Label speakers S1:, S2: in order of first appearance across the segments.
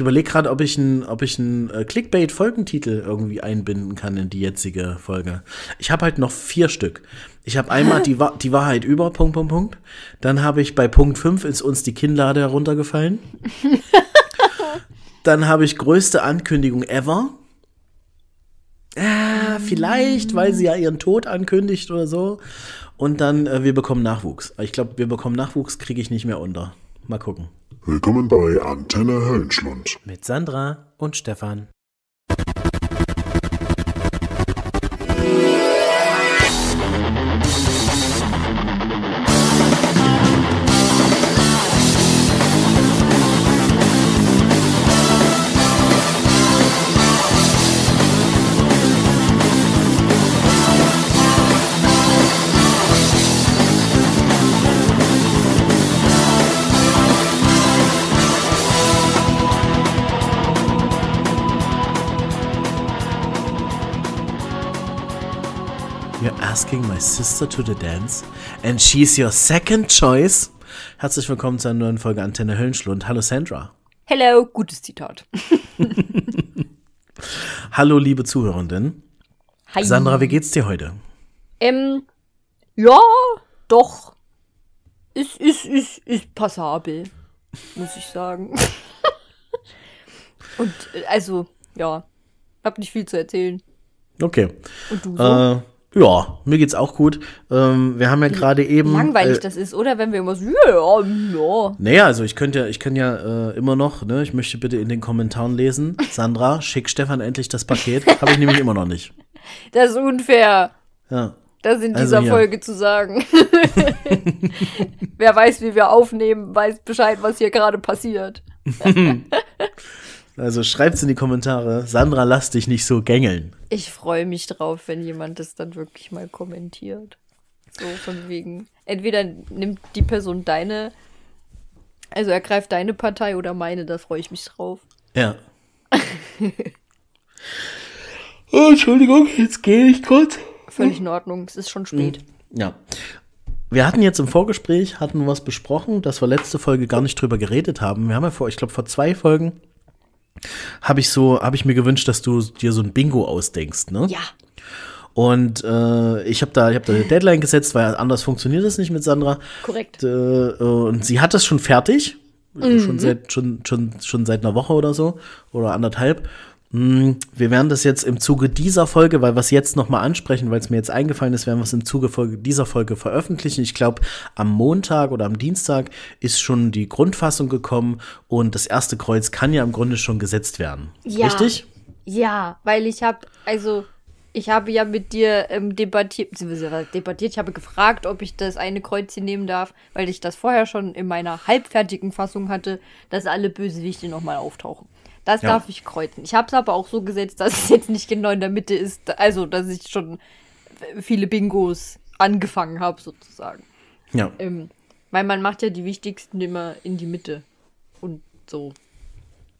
S1: Ich überlege gerade, ob ich einen ob äh, Clickbait-Folgentitel irgendwie einbinden kann in die jetzige Folge. Ich habe halt noch vier Stück. Ich habe einmal die, Wa die Wahrheit über, Punkt, Punkt, Punkt. Dann habe ich bei Punkt 5 ist uns die Kinnlade heruntergefallen. Dann habe ich größte Ankündigung ever. Ah, vielleicht, weil sie ja ihren Tod ankündigt oder so. Und dann, äh, wir bekommen Nachwuchs. Ich glaube, wir bekommen Nachwuchs, kriege ich nicht mehr unter. Mal gucken. Willkommen bei Antenne Höllenschlund. Mit Sandra und Stefan. asking my sister to the dance and she's your second choice? Herzlich willkommen zu einer neuen Folge Antenne Höllenschlund. Hallo Sandra.
S2: Hello, gutes Zitat.
S1: Hallo liebe Zuhörenden.
S2: Hi. Sandra, wie geht's dir heute? Ähm, ja, doch. Ist, ist, ist, ist passabel, muss ich sagen. Und äh, also, ja, hab nicht viel zu erzählen. Okay. Und du so?
S1: Äh, ja, mir geht's auch gut. Ähm, wir haben ja gerade eben. Langweilig äh, das
S2: ist, oder? Wenn wir immer so, ja, ja.
S1: Naja, also ich könnte ja, ich kann ja äh, immer noch, ne, ich möchte bitte in den Kommentaren lesen, Sandra, schick Stefan endlich das Paket. Habe ich nämlich immer noch nicht.
S2: Das ist unfair. Ja. Das in dieser also, ja. Folge zu sagen. Wer weiß, wie wir aufnehmen, weiß Bescheid, was hier gerade passiert.
S1: Also schreibt's in die Kommentare. Sandra, lass dich nicht so gängeln.
S2: Ich freue mich drauf, wenn jemand das dann wirklich mal kommentiert. So von wegen. Entweder nimmt die Person deine, also ergreift deine Partei oder meine, da freue ich mich drauf.
S1: Ja.
S2: oh, Entschuldigung, jetzt gehe ich kurz. Völlig in Ordnung, es ist schon mhm. spät.
S1: Ja. Wir hatten jetzt im Vorgespräch, hatten was besprochen, dass wir letzte Folge gar nicht drüber geredet haben. Wir haben ja vor, ich glaube, vor zwei Folgen habe ich so, habe ich mir gewünscht, dass du dir so ein Bingo ausdenkst, ne? Ja. Und äh, ich habe da, ich hab da eine Deadline gesetzt, weil anders funktioniert das nicht mit Sandra. Korrekt. Und, äh, und sie hat das schon fertig.
S2: Also mhm. Schon, seit,
S1: schon, schon, schon seit einer Woche oder so oder anderthalb. Hm, wir werden das jetzt im Zuge dieser Folge, weil wir es jetzt nochmal ansprechen, weil es mir jetzt eingefallen ist, werden wir es im Zuge dieser Folge veröffentlichen. Ich glaube, am Montag oder am Dienstag ist schon die Grundfassung gekommen und das erste Kreuz kann ja im Grunde schon gesetzt werden. Ja. Richtig?
S2: Ja, weil ich habe, also ich habe ja mit dir ähm, debattiert, debattiert, ich habe gefragt, ob ich das eine Kreuz hier nehmen darf, weil ich das vorher schon in meiner halbfertigen Fassung hatte, dass alle Bösewichte nochmal auftauchen. Das ja. darf ich kreuzen. Ich habe es aber auch so gesetzt, dass es jetzt nicht genau in der Mitte ist. Also, dass ich schon viele Bingos angefangen habe, sozusagen. Ja. Ähm, weil man macht ja die wichtigsten immer in die Mitte. Und so.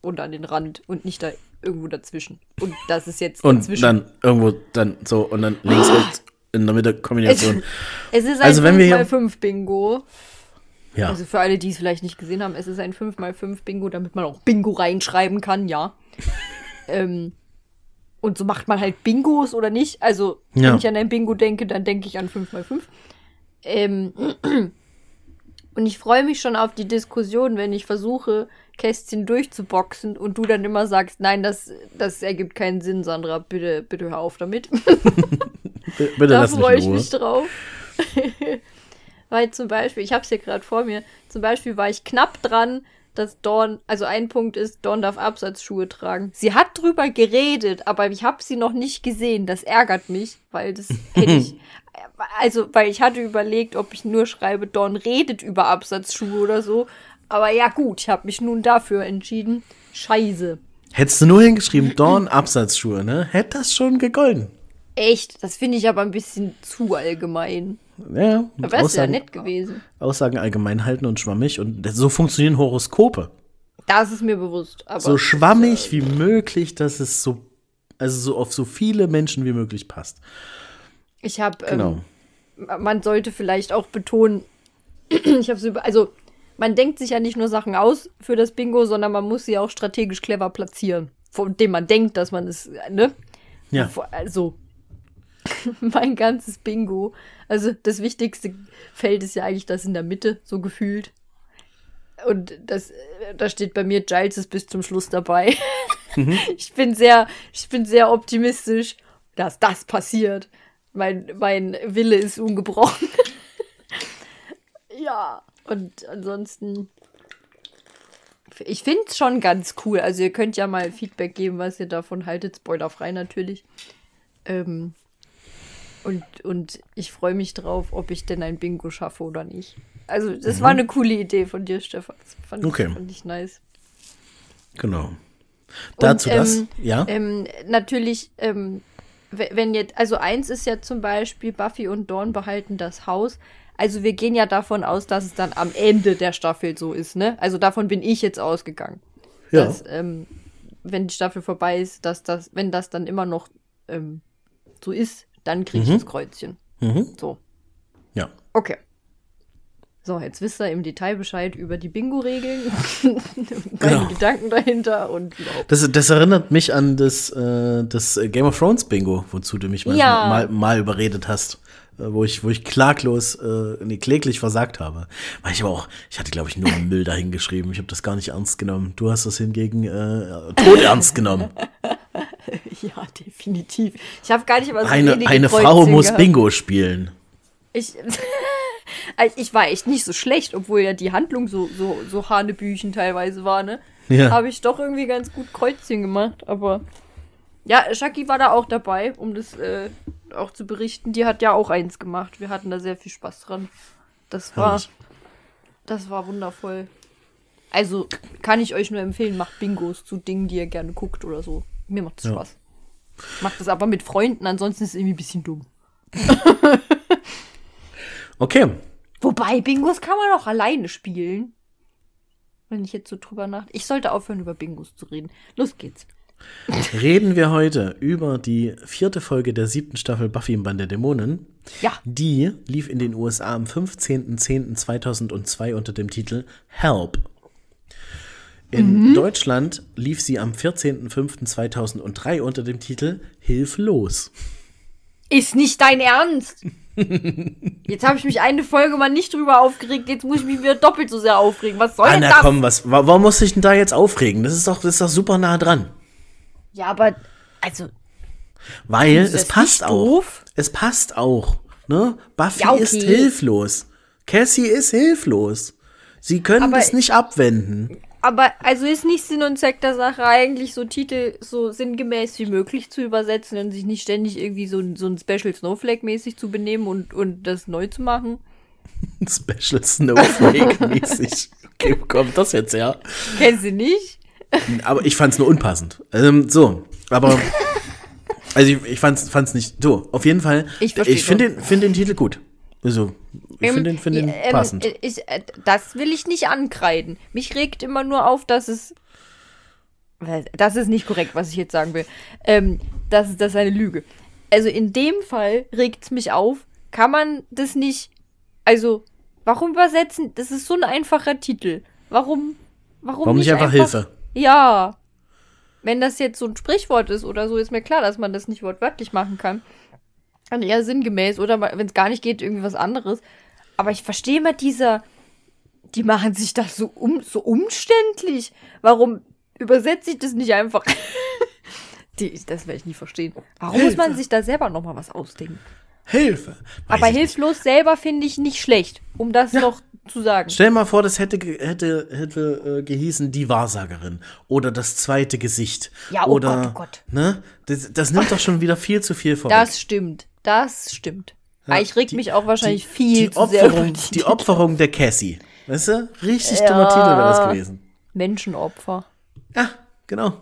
S2: Und an den Rand und nicht da irgendwo dazwischen. Und das ist jetzt und dazwischen. Und
S1: dann irgendwo dann so und dann links, rechts, in der Mitte Kombination. Es, es ist also, ein wir hier,
S2: 5 Bingo ja. Also für alle, die es vielleicht nicht gesehen haben, es ist ein 5x5 Bingo, damit man auch Bingo reinschreiben kann, ja. ähm, und so macht man halt Bingos oder nicht. Also, ja. wenn ich an ein Bingo denke, dann denke ich an 5x5. Ähm, und ich freue mich schon auf die Diskussion, wenn ich versuche, Kästchen durchzuboxen und du dann immer sagst, nein, das, das ergibt keinen Sinn, Sandra, bitte, bitte hör auf damit.
S1: bitte da freue ich mich
S2: drauf. Weil zum Beispiel, ich habe es hier gerade vor mir, zum Beispiel war ich knapp dran, dass Dawn, also ein Punkt ist, Dawn darf Absatzschuhe tragen. Sie hat drüber geredet, aber ich habe sie noch nicht gesehen. Das ärgert mich, weil das hätte ich. Also, weil ich hatte überlegt, ob ich nur schreibe, Dawn redet über Absatzschuhe oder so. Aber ja, gut, ich habe mich nun dafür entschieden. Scheiße.
S1: Hättest du nur hingeschrieben, Dawn Absatzschuhe, ne? Hätte das schon gegolten.
S2: Echt, das finde ich aber ein bisschen zu allgemein.
S1: Ja, aber Aussagen, ja nett gewesen. Aussagen allgemein halten und schwammig und so funktionieren Horoskope.
S2: Das ist mir bewusst. so
S1: schwammig ist, äh, wie möglich, dass es so, also so auf so viele Menschen wie möglich passt.
S2: Ich habe, ähm, genau. Ähm, man sollte vielleicht auch betonen, ich habe so, also man denkt sich ja nicht nur Sachen aus für das Bingo, sondern man muss sie auch strategisch clever platzieren, von dem man denkt, dass man es, äh, ne? Ja. Also mein ganzes Bingo. Also das wichtigste Feld ist ja eigentlich das in der Mitte, so gefühlt. Und das, äh, da steht bei mir Giles ist bis zum Schluss dabei. Mhm. Ich bin sehr, ich bin sehr optimistisch, dass das passiert. Mein, mein Wille ist ungebrochen. ja, und ansonsten, ich finde es schon ganz cool. Also ihr könnt ja mal Feedback geben, was ihr davon haltet. Spoilerfrei natürlich. Ähm, und, und ich freue mich drauf, ob ich denn ein Bingo schaffe oder nicht. Also, das mhm. war eine coole Idee von dir, Stefan. Das fand, okay. ich, fand ich nice.
S1: Genau. Dazu und, ähm, das, ja.
S2: Ähm, natürlich, ähm, wenn jetzt, also eins ist ja zum Beispiel, Buffy und Dawn behalten das Haus. Also wir gehen ja davon aus, dass es dann am Ende der Staffel so ist, ne? Also davon bin ich jetzt ausgegangen. Ja. Dass, ähm, wenn die Staffel vorbei ist, dass das, wenn das dann immer noch ähm, so ist, dann kriege ich mhm. das Kreuzchen. Mhm. So. Ja. Okay. So, jetzt wisst ihr im Detail Bescheid über die Bingo-Regeln, meine genau. Gedanken dahinter und
S1: überhaupt. Das, das erinnert mich an das, äh, das äh, Game of Thrones Bingo, wozu du mich ja. mal, mal, überredet hast, äh, wo ich, wo ich klaglos, äh, nee, kläglich versagt habe. Weil ich aber auch, ich hatte, glaube ich, nur Müll dahingeschrieben. Ich habe das gar nicht ernst genommen. Du hast das hingegen äh, tot ernst genommen.
S2: ja, definitiv. Ich habe gar nicht mal so Eine, eine Frau muss Bingo
S1: spielen.
S2: Ich, also ich war echt nicht so schlecht, obwohl ja die Handlung so, so, so Hanebüchen teilweise war, ne? Ja. Habe ich doch irgendwie ganz gut Kreuzchen gemacht, aber. Ja, Shaki war da auch dabei, um das äh, auch zu berichten. Die hat ja auch eins gemacht. Wir hatten da sehr viel Spaß dran. Das war. Das war wundervoll. Also kann ich euch nur empfehlen, macht Bingos zu Dingen, die ihr gerne guckt oder so. Mir macht das ja. Spaß. Macht das aber mit Freunden, ansonsten ist es irgendwie ein bisschen dumm. okay. Wobei, Bingos kann man auch alleine spielen. Wenn ich jetzt so drüber nachdenke. Ich sollte aufhören, über Bingos zu reden. Los geht's.
S1: Reden wir heute über die vierte Folge der siebten Staffel Buffy im Band der Dämonen. Ja. Die lief in den USA am 15.10.2002 unter dem Titel Help. In mhm. Deutschland lief sie am 14.05.2003 unter dem Titel Hilflos.
S2: Ist nicht dein Ernst? Jetzt habe ich mich eine Folge mal nicht drüber aufgeregt, jetzt muss ich mich wieder doppelt so sehr aufregen. Was soll Anna, denn das?
S1: komm, was, warum muss ich denn da jetzt aufregen? Das ist doch, das ist doch super nah dran.
S2: Ja, aber, also.
S1: Weil es passt auch. Doof? Es passt auch. Ne? Buffy ja, okay. ist hilflos. Cassie ist hilflos. Sie können aber, das nicht abwenden
S2: aber also ist nicht Sinn und Zweck der Sache eigentlich so Titel so sinngemäß wie möglich zu übersetzen und sich nicht ständig irgendwie so, so ein Special Snowflake mäßig zu benehmen und, und das neu zu machen?
S1: Special Snowflake mäßig. Okay, wo kommt das jetzt her?
S2: Kennen Sie nicht? Hm,
S1: aber ich fand's nur unpassend. Ähm, so, aber also ich, ich fand's, fand's nicht so. Auf jeden Fall, ich, ich finde den, find den Titel gut. Also
S2: ich ähm, finde den, find den äh, ähm, passend. Ich, äh, äh, das will ich nicht ankreiden. Mich regt immer nur auf, dass es. Das ist nicht korrekt, was ich jetzt sagen will. Ähm, das, das ist eine Lüge. Also in dem Fall regt es mich auf. Kann man das nicht. Also, warum übersetzen? Das ist so ein einfacher Titel. Warum. Warum, warum nicht, nicht einfach, einfach Hilfe? Ja. Wenn das jetzt so ein Sprichwort ist oder so, ist mir klar, dass man das nicht wortwörtlich machen kann. Und eher sinngemäß oder wenn es gar nicht geht, irgendwie was anderes. Aber ich verstehe immer diese, die machen sich das so, um, so umständlich. Warum übersetze ich das nicht einfach? die, das werde ich nie verstehen. Warum Hilfe. muss man sich da selber nochmal was ausdenken? Hilfe. Weiß Aber hilflos nicht. selber finde ich nicht schlecht, um das ja. noch zu sagen. Stell
S1: mal vor, das hätte, hätte, hätte äh, gehießen die Wahrsagerin oder das zweite Gesicht. Ja, oh oder, Gott, oh Gott. Ne? Das, das nimmt doch schon wieder viel zu viel vor. Das
S2: stimmt. Das stimmt. Ja, ah, ich reg die, mich auch wahrscheinlich die, viel die zu Opferung, sehr über die, die
S1: Opferung der Cassie. Weißt du? Richtig ja, dummer Titel wäre das gewesen.
S2: Menschenopfer. Ja, genau.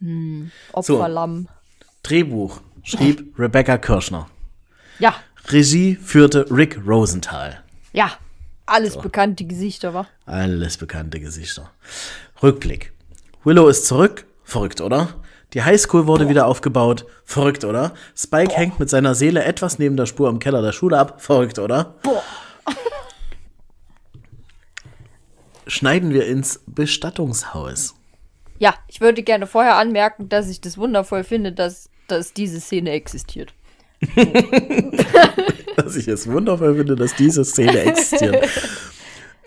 S2: Hm,
S1: Opferlamm. So, Drehbuch schrieb Rebecca Kirschner. Ja. Regie führte Rick Rosenthal.
S2: Ja, alles so. bekannte Gesichter, wa?
S1: Alles bekannte Gesichter. Rückblick. Willow ist zurück. Verrückt, oder? Die Highschool wurde wieder aufgebaut. Verrückt, oder? Spike Boah. hängt mit seiner Seele etwas neben der Spur am Keller der Schule ab. Verrückt, oder? Boah. Schneiden wir ins Bestattungshaus.
S2: Ja, ich würde gerne vorher anmerken, dass ich das wundervoll finde, dass, dass diese Szene existiert.
S1: dass ich es wundervoll finde, dass diese Szene existiert.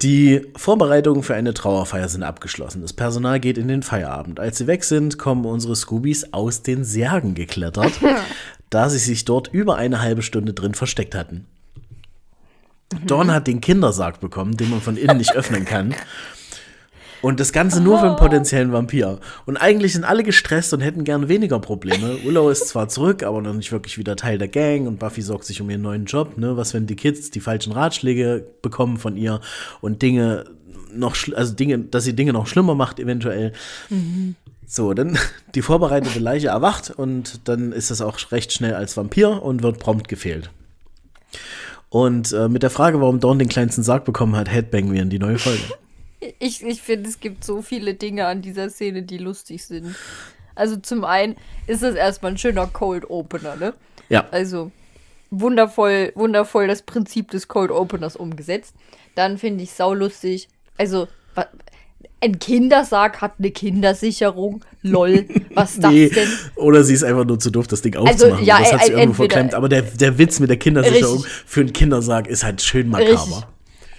S1: Die Vorbereitungen für eine Trauerfeier sind abgeschlossen. Das Personal geht in den Feierabend. Als sie weg sind, kommen unsere Scoobies aus den Särgen geklettert, da sie sich dort über eine halbe Stunde drin versteckt hatten. Dawn hat den Kindersarg bekommen, den man von innen nicht öffnen kann. Und das Ganze nur für einen potenziellen Vampir. Und eigentlich sind alle gestresst und hätten gern weniger Probleme. Willow ist zwar zurück, aber noch nicht wirklich wieder Teil der Gang und Buffy sorgt sich um ihren neuen Job. Ne? Was, wenn die Kids die falschen Ratschläge bekommen von ihr und Dinge noch, also Dinge, dass sie Dinge noch schlimmer macht, eventuell. Mhm. So, dann die vorbereitete Leiche erwacht und dann ist das auch recht schnell als Vampir und wird prompt gefehlt. Und äh, mit der Frage, warum Dawn den kleinsten Sarg bekommen hat, headbangen wir in die neue Folge.
S2: Ich, ich finde, es gibt so viele Dinge an dieser Szene, die lustig sind. Also zum einen ist das erstmal ein schöner Cold Opener, ne? Ja. Also wundervoll, wundervoll das Prinzip des Cold Openers umgesetzt. Dann finde ich saulustig. Also ein Kindersarg hat eine Kindersicherung. Lol, was ist nee. das denn?
S1: Oder sie ist einfach nur zu doof, das Ding also, aufzumachen. Also, ja, das hat sie irgendwo verklemmt. Aber der, der Witz mit der Kindersicherung richtig. für einen Kindersarg ist halt schön makaber. Richtig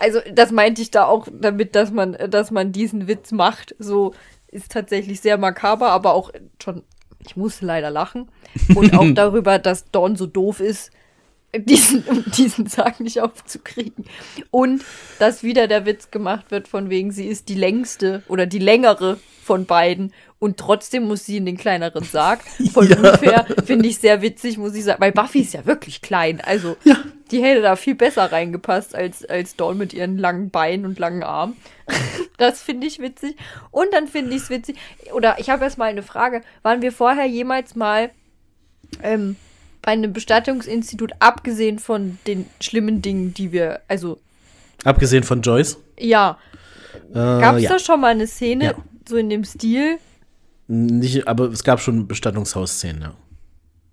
S2: also das meinte ich da auch damit, dass man, dass man diesen Witz macht. So ist tatsächlich sehr makaber, aber auch schon, ich musste leider lachen. Und auch darüber, dass Dawn so doof ist, diesen, um diesen Tag nicht aufzukriegen. Und dass wieder der Witz gemacht wird, von wegen, sie ist die längste oder die längere von beiden und trotzdem muss sie in den kleineren Sarg. Von ja. unfair, finde ich sehr witzig, muss ich sagen. Weil Buffy ist ja wirklich klein. Also ja. Die hätte da viel besser reingepasst als, als Dawn mit ihren langen Beinen und langen Armen. das finde ich witzig. Und dann finde ich es witzig. Oder ich habe erstmal eine Frage. Waren wir vorher jemals mal ähm, bei einem Bestattungsinstitut, abgesehen von den schlimmen Dingen, die wir, also.
S1: Abgesehen von Joyce?
S2: Ja. Äh, Gab es ja. da schon mal eine Szene, ja. so in dem Stil?
S1: Nicht, aber es gab schon Bestattungshaus-Szenen, ja.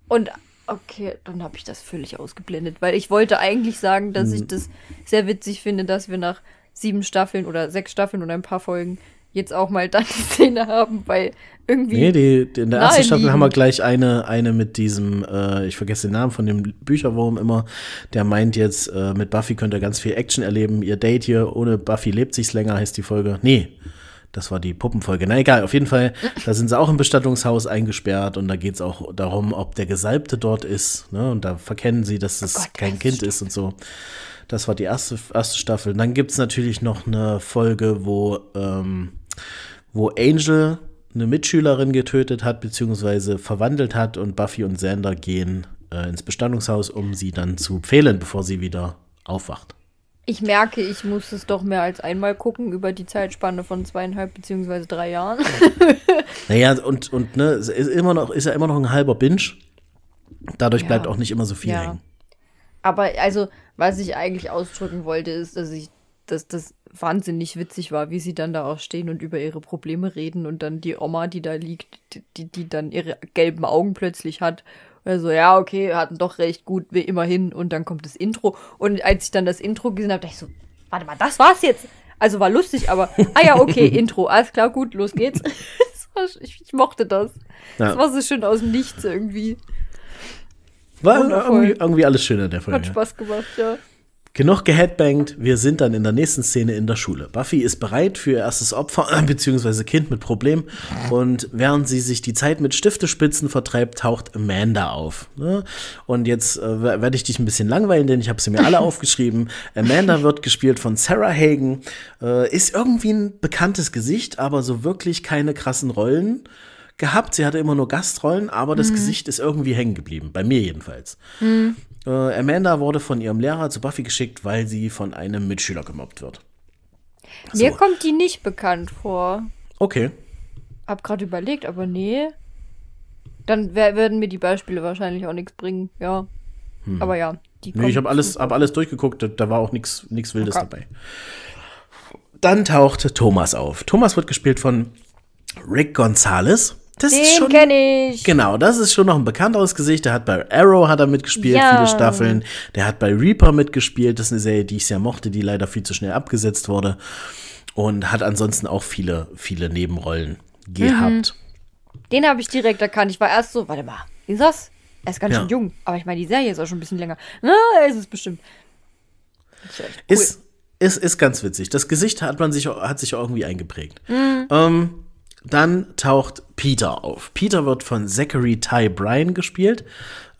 S2: Und Okay, dann habe ich das völlig ausgeblendet, weil ich wollte eigentlich sagen, dass ich hm. das sehr witzig finde, dass wir nach sieben Staffeln oder sechs Staffeln oder ein paar Folgen jetzt auch mal dann die Szene haben, weil irgendwie. Nee, die,
S1: die in der ersten Staffel haben wir gleich eine, eine mit diesem, äh, ich vergesse den Namen von dem Bücherwurm immer, der meint jetzt, äh, mit Buffy könnt ihr ganz viel Action erleben, ihr Date hier, ohne Buffy lebt sich's länger, heißt die Folge. Nee. Das war die Puppenfolge. Na egal, auf jeden Fall, mm. da sind sie auch im Bestattungshaus eingesperrt und da geht es auch darum, ob der Gesalbte dort ist. Ne? Und da verkennen sie, dass oh es oh Gott, kein Kind ist und so. Das war die erste, erste Staffel. Und dann gibt es natürlich noch eine Folge, wo, ähm, wo Angel eine Mitschülerin getötet hat, beziehungsweise verwandelt hat und Buffy und Xander gehen äh, ins Bestattungshaus, um sie dann zu pfählen, bevor sie wieder aufwacht.
S2: Ich merke, ich muss es doch mehr als einmal gucken über die Zeitspanne von zweieinhalb beziehungsweise drei Jahren.
S1: naja, und, und ne, ist, immer noch, ist ja immer noch ein halber Binge. Dadurch ja. bleibt auch nicht immer so viel ja. hängen.
S2: Aber also, was ich eigentlich ausdrücken wollte, ist, dass ich, dass das wahnsinnig witzig war, wie sie dann da auch stehen und über ihre Probleme reden und dann die Oma, die da liegt, die, die dann ihre gelben Augen plötzlich hat also ja, okay, hatten doch recht gut, wie immerhin. Und dann kommt das Intro. Und als ich dann das Intro gesehen habe, dachte ich so, warte mal, das war's jetzt. Also war lustig, aber ah ja, okay, Intro, alles klar, gut, los geht's. ich, ich, mochte das. Ja. Das war so schön aus dem Nichts irgendwie.
S1: War irgendwie, irgendwie, alles schön an der Folge. Hat
S2: Spaß gemacht, ja.
S1: Genug geheadbangt, wir sind dann in der nächsten Szene in der Schule. Buffy ist bereit für ihr erstes Opfer äh, bzw. Kind mit Problem und während sie sich die Zeit mit Stiftespitzen vertreibt, taucht Amanda auf. Ne? Und jetzt äh, werde ich dich ein bisschen langweilen, denn ich habe sie mir alle aufgeschrieben. Amanda wird gespielt von Sarah Hagen, äh, ist irgendwie ein bekanntes Gesicht, aber so wirklich keine krassen Rollen gehabt. Sie hatte immer nur Gastrollen, aber das mhm. Gesicht ist irgendwie hängen geblieben. Bei mir jedenfalls. Mhm. Äh, Amanda wurde von ihrem Lehrer zu Buffy geschickt, weil sie von einem Mitschüler gemobbt wird.
S2: So. Mir kommt die nicht bekannt vor. Okay. Hab gerade überlegt, aber nee. Dann werden mir die Beispiele wahrscheinlich auch nichts bringen, ja. Hm. Aber ja, die Nee, ich habe alles, hab alles
S1: durchgeguckt, da, da war auch nichts Wildes okay. dabei. Dann taucht Thomas auf. Thomas wird gespielt von Rick Gonzalez.
S2: Das Den ist schon, kenne ich.
S1: Genau, das ist schon noch ein bekannteres Gesicht. Der hat bei Arrow hat er mitgespielt, ja. viele Staffeln. Der hat bei Reaper mitgespielt. Das ist eine Serie, die ich sehr mochte, die leider viel zu schnell abgesetzt wurde. Und hat ansonsten auch viele, viele Nebenrollen gehabt.
S2: Mhm. Den habe ich direkt erkannt. Ich war erst so, warte mal, ist das? Er ist ganz ja. schön jung. Aber ich meine, die Serie ist auch schon ein bisschen länger. Na, ist es bestimmt. Ist, cool. ist,
S1: ist, ist ganz witzig. Das Gesicht hat man sich, hat sich irgendwie eingeprägt. Mhm. Ähm, dann taucht Peter auf. Peter wird von Zachary Ty Bryan gespielt,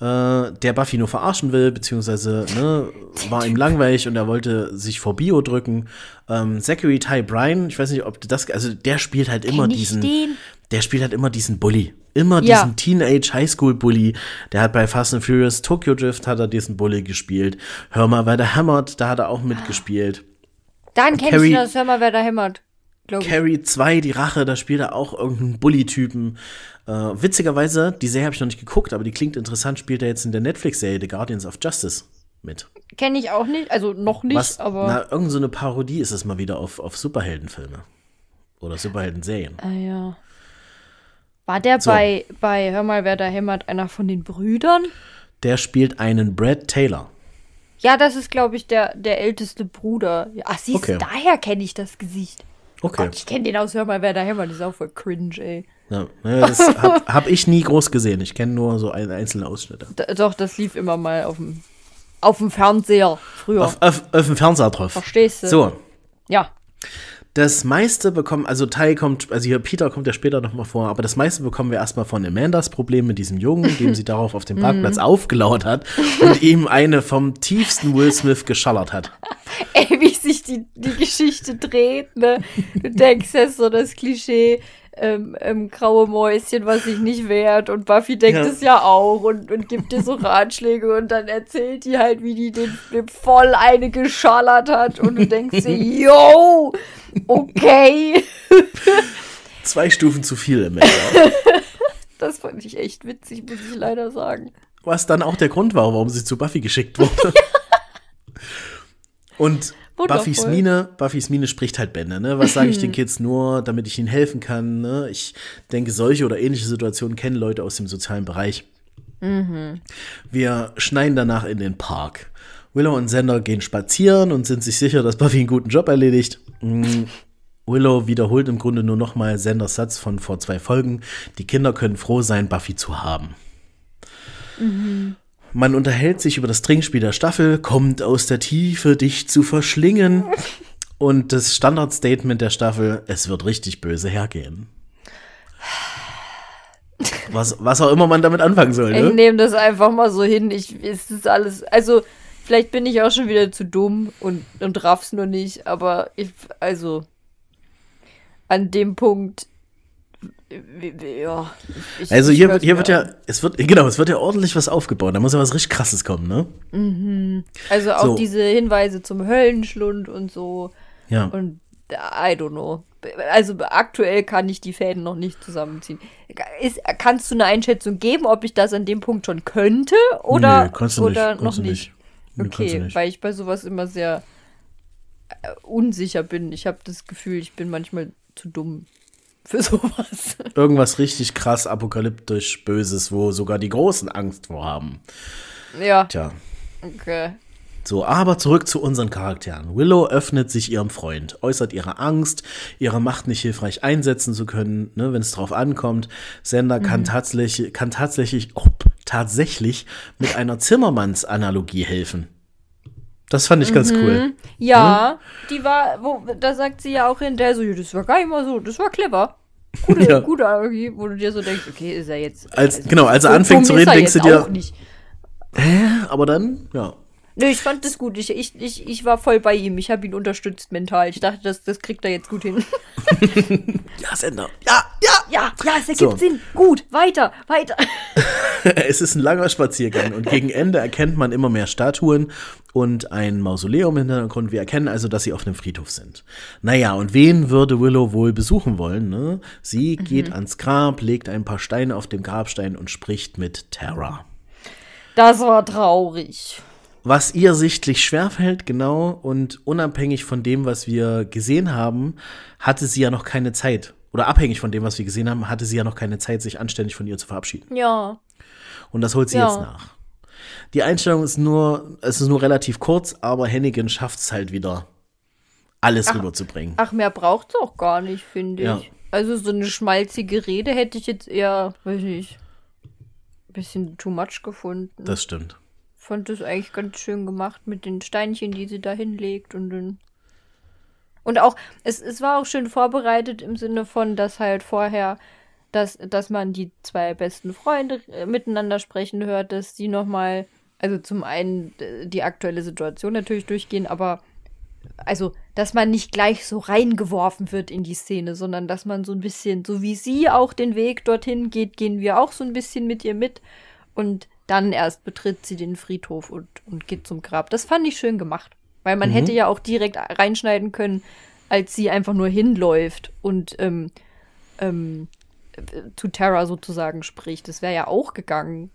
S1: äh, der Buffy nur verarschen will, beziehungsweise ne, war ihm langweilig und er wollte sich vor Bio drücken. Ähm, Zachary Ty Bryan, ich weiß nicht, ob das, also der spielt halt immer diesen, den? der spielt halt immer diesen Bully. Immer ja. diesen Teenage Highschool Bully. Der hat bei Fast and Furious Tokyo Drift hat er diesen Bully gespielt. Hör mal, wer da hämmert, da hat er auch ah. mitgespielt.
S2: Dann kennst Carrie, du das, hör mal, wer da hämmert.
S1: Glaube Carrie ich. 2, die Rache, da spielt er auch irgendeinen Bully-Typen. Äh, witzigerweise, die Serie habe ich noch nicht geguckt, aber die klingt interessant, spielt er jetzt in der Netflix-Serie The Guardians of Justice mit.
S2: Kenne ich auch nicht, also noch nicht, Was, aber. Na,
S1: irgend so eine Parodie ist es mal wieder auf, auf Superheldenfilme. Oder Superhelden-Serien.
S2: Ah ja. War der so. bei, bei Hör mal, wer da hämmert, einer von den Brüdern?
S1: Der spielt einen Brad Taylor.
S2: Ja, das ist, glaube ich, der, der älteste Bruder. Ach, siehst okay. daher kenne ich das Gesicht. Oh okay. Gott, ich kenne den aus Hör mal, wer da hämmert. Das ist auch voll cringe, ey. Ja, das habe hab ich nie
S1: groß gesehen. Ich kenne nur so ein, einzelne Ausschnitte.
S2: D doch, das lief immer mal auf dem, auf dem Fernseher früher. Auf, auf, auf dem Fernseher drauf. Verstehst du? So. Ja.
S1: Das meiste bekommen, also Teil kommt, also hier Peter kommt ja später nochmal vor, aber das meiste bekommen wir erstmal von Amandas Problem mit diesem Jungen, dem sie darauf auf dem mhm. Parkplatz aufgelauert hat und ihm eine vom tiefsten Will Smith geschallert hat.
S2: Ey, wie sich die, die Geschichte dreht, ne? Du denkst, das ist so das Klischee ähm, ähm, graue Mäuschen, was sich nicht wehrt. Und Buffy denkt ja. es ja auch und, und gibt dir so Ratschläge und dann erzählt die halt, wie die den, den voll eine geschallert hat und du denkst dir, yo, okay.
S1: Zwei Stufen zu viel im
S2: Das fand ich echt witzig, muss ich leider sagen.
S1: Was dann auch der Grund war, warum sie zu Buffy geschickt wurde. und Buffys Mine, Buffys Mine spricht halt Bände, ne? Was sage ich den Kids nur, damit ich ihnen helfen kann? Ne? Ich denke, solche oder ähnliche Situationen kennen Leute aus dem sozialen Bereich. Mhm. Wir schneiden danach in den Park. Willow und Sender gehen spazieren und sind sich sicher, dass Buffy einen guten Job erledigt. Mhm. Willow wiederholt im Grunde nur nochmal Senders Satz von vor zwei Folgen. Die Kinder können froh sein, Buffy zu haben. Mhm. Man unterhält sich über das Trinkspiel der Staffel, kommt aus der Tiefe, dich zu verschlingen. Und das Standardstatement der Staffel, es wird richtig böse hergehen. Was, was auch immer man damit anfangen soll. Ne? Ich
S2: nehme das einfach mal so hin. Ich, es ist alles. Also, vielleicht bin ich auch schon wieder zu dumm und, und raff's nur nicht, aber ich, also. An dem Punkt ja. Ich, also hier, wird, hier wird ja,
S1: es wird, genau, es wird ja ordentlich was aufgebaut. Da muss ja was richtig Krasses kommen, ne?
S2: Mhm. Also auch so. diese Hinweise zum Höllenschlund und so. Ja. Und äh, I don't know. Also aktuell kann ich die Fäden noch nicht zusammenziehen. Ist, kannst du eine Einschätzung geben, ob ich das an dem Punkt schon könnte oder, nee, kannst du oder noch kannst nicht? Du nicht. Okay, nee, nicht. weil ich bei sowas immer sehr äh, unsicher bin. Ich habe das Gefühl, ich bin manchmal zu dumm für
S1: sowas. Irgendwas richtig krass apokalyptisch Böses, wo sogar die Großen Angst vor haben.
S2: Ja. Tja. Okay.
S1: So, aber zurück zu unseren Charakteren. Willow öffnet sich ihrem Freund, äußert ihre Angst, ihre Macht nicht hilfreich einsetzen zu können, ne, wenn es drauf ankommt. Sender mhm. kann tatsächlich, kann tatsächlich, oh, tatsächlich mit einer Zimmermannsanalogie helfen. Das fand ich ganz cool. Mhm.
S2: Ja, hm? die war, wo, da sagt sie ja auch der so, das war gar nicht mal so, das war clever. Gute, ja. gute Energie, wo du dir so denkst, okay, ist er jetzt. Als, also, genau, als er anfängt zu reden, denkst du dir.
S1: Hä? Aber dann, ja.
S2: Nö, ich fand das gut. Ich, ich, ich, ich war voll bei ihm. Ich habe ihn unterstützt mental. Ich dachte, das, das kriegt er jetzt gut hin.
S1: ja, Sender.
S2: Ja, ja. Ja, ja, es ergibt so. Sinn. Gut, weiter, weiter.
S1: es ist ein langer Spaziergang und gegen Ende erkennt man immer mehr Statuen und ein Mausoleum im Hintergrund. Wir erkennen also, dass sie auf einem Friedhof sind. Naja, und wen würde Willow wohl besuchen wollen? Ne? Sie mhm. geht ans Grab, legt ein paar Steine auf dem Grabstein und spricht mit Terra.
S2: Das war traurig
S1: was ihr sichtlich schwerfällt, genau. Und unabhängig von dem, was wir gesehen haben, hatte sie ja noch keine Zeit. Oder abhängig von dem, was wir gesehen haben, hatte sie ja noch keine Zeit, sich anständig von ihr zu verabschieden. Ja. Und das holt sie ja. jetzt nach. Die Einstellung ist nur, es ist nur relativ kurz, aber Hennigan schafft es halt wieder, alles ach, rüberzubringen.
S2: Ach, mehr braucht es auch gar nicht, finde ich. Ja. Also so eine schmalzige Rede hätte ich jetzt eher, weiß nicht, ein bisschen too much gefunden. Das stimmt fand das eigentlich ganz schön gemacht mit den Steinchen, die sie da hinlegt und den. Und auch, es, es war auch schön vorbereitet im Sinne von, dass halt vorher, dass, dass man die zwei besten Freunde äh, miteinander sprechen hört, dass die nochmal, also zum einen die aktuelle Situation natürlich durchgehen, aber also, dass man nicht gleich so reingeworfen wird in die Szene, sondern dass man so ein bisschen, so wie sie auch den Weg dorthin geht, gehen wir auch so ein bisschen mit ihr mit. Und dann erst betritt sie den Friedhof und, und geht zum Grab. Das fand ich schön gemacht. Weil man mhm. hätte ja auch direkt reinschneiden können, als sie einfach nur hinläuft und ähm, ähm, zu Terra sozusagen spricht. Das wäre ja auch gegangen.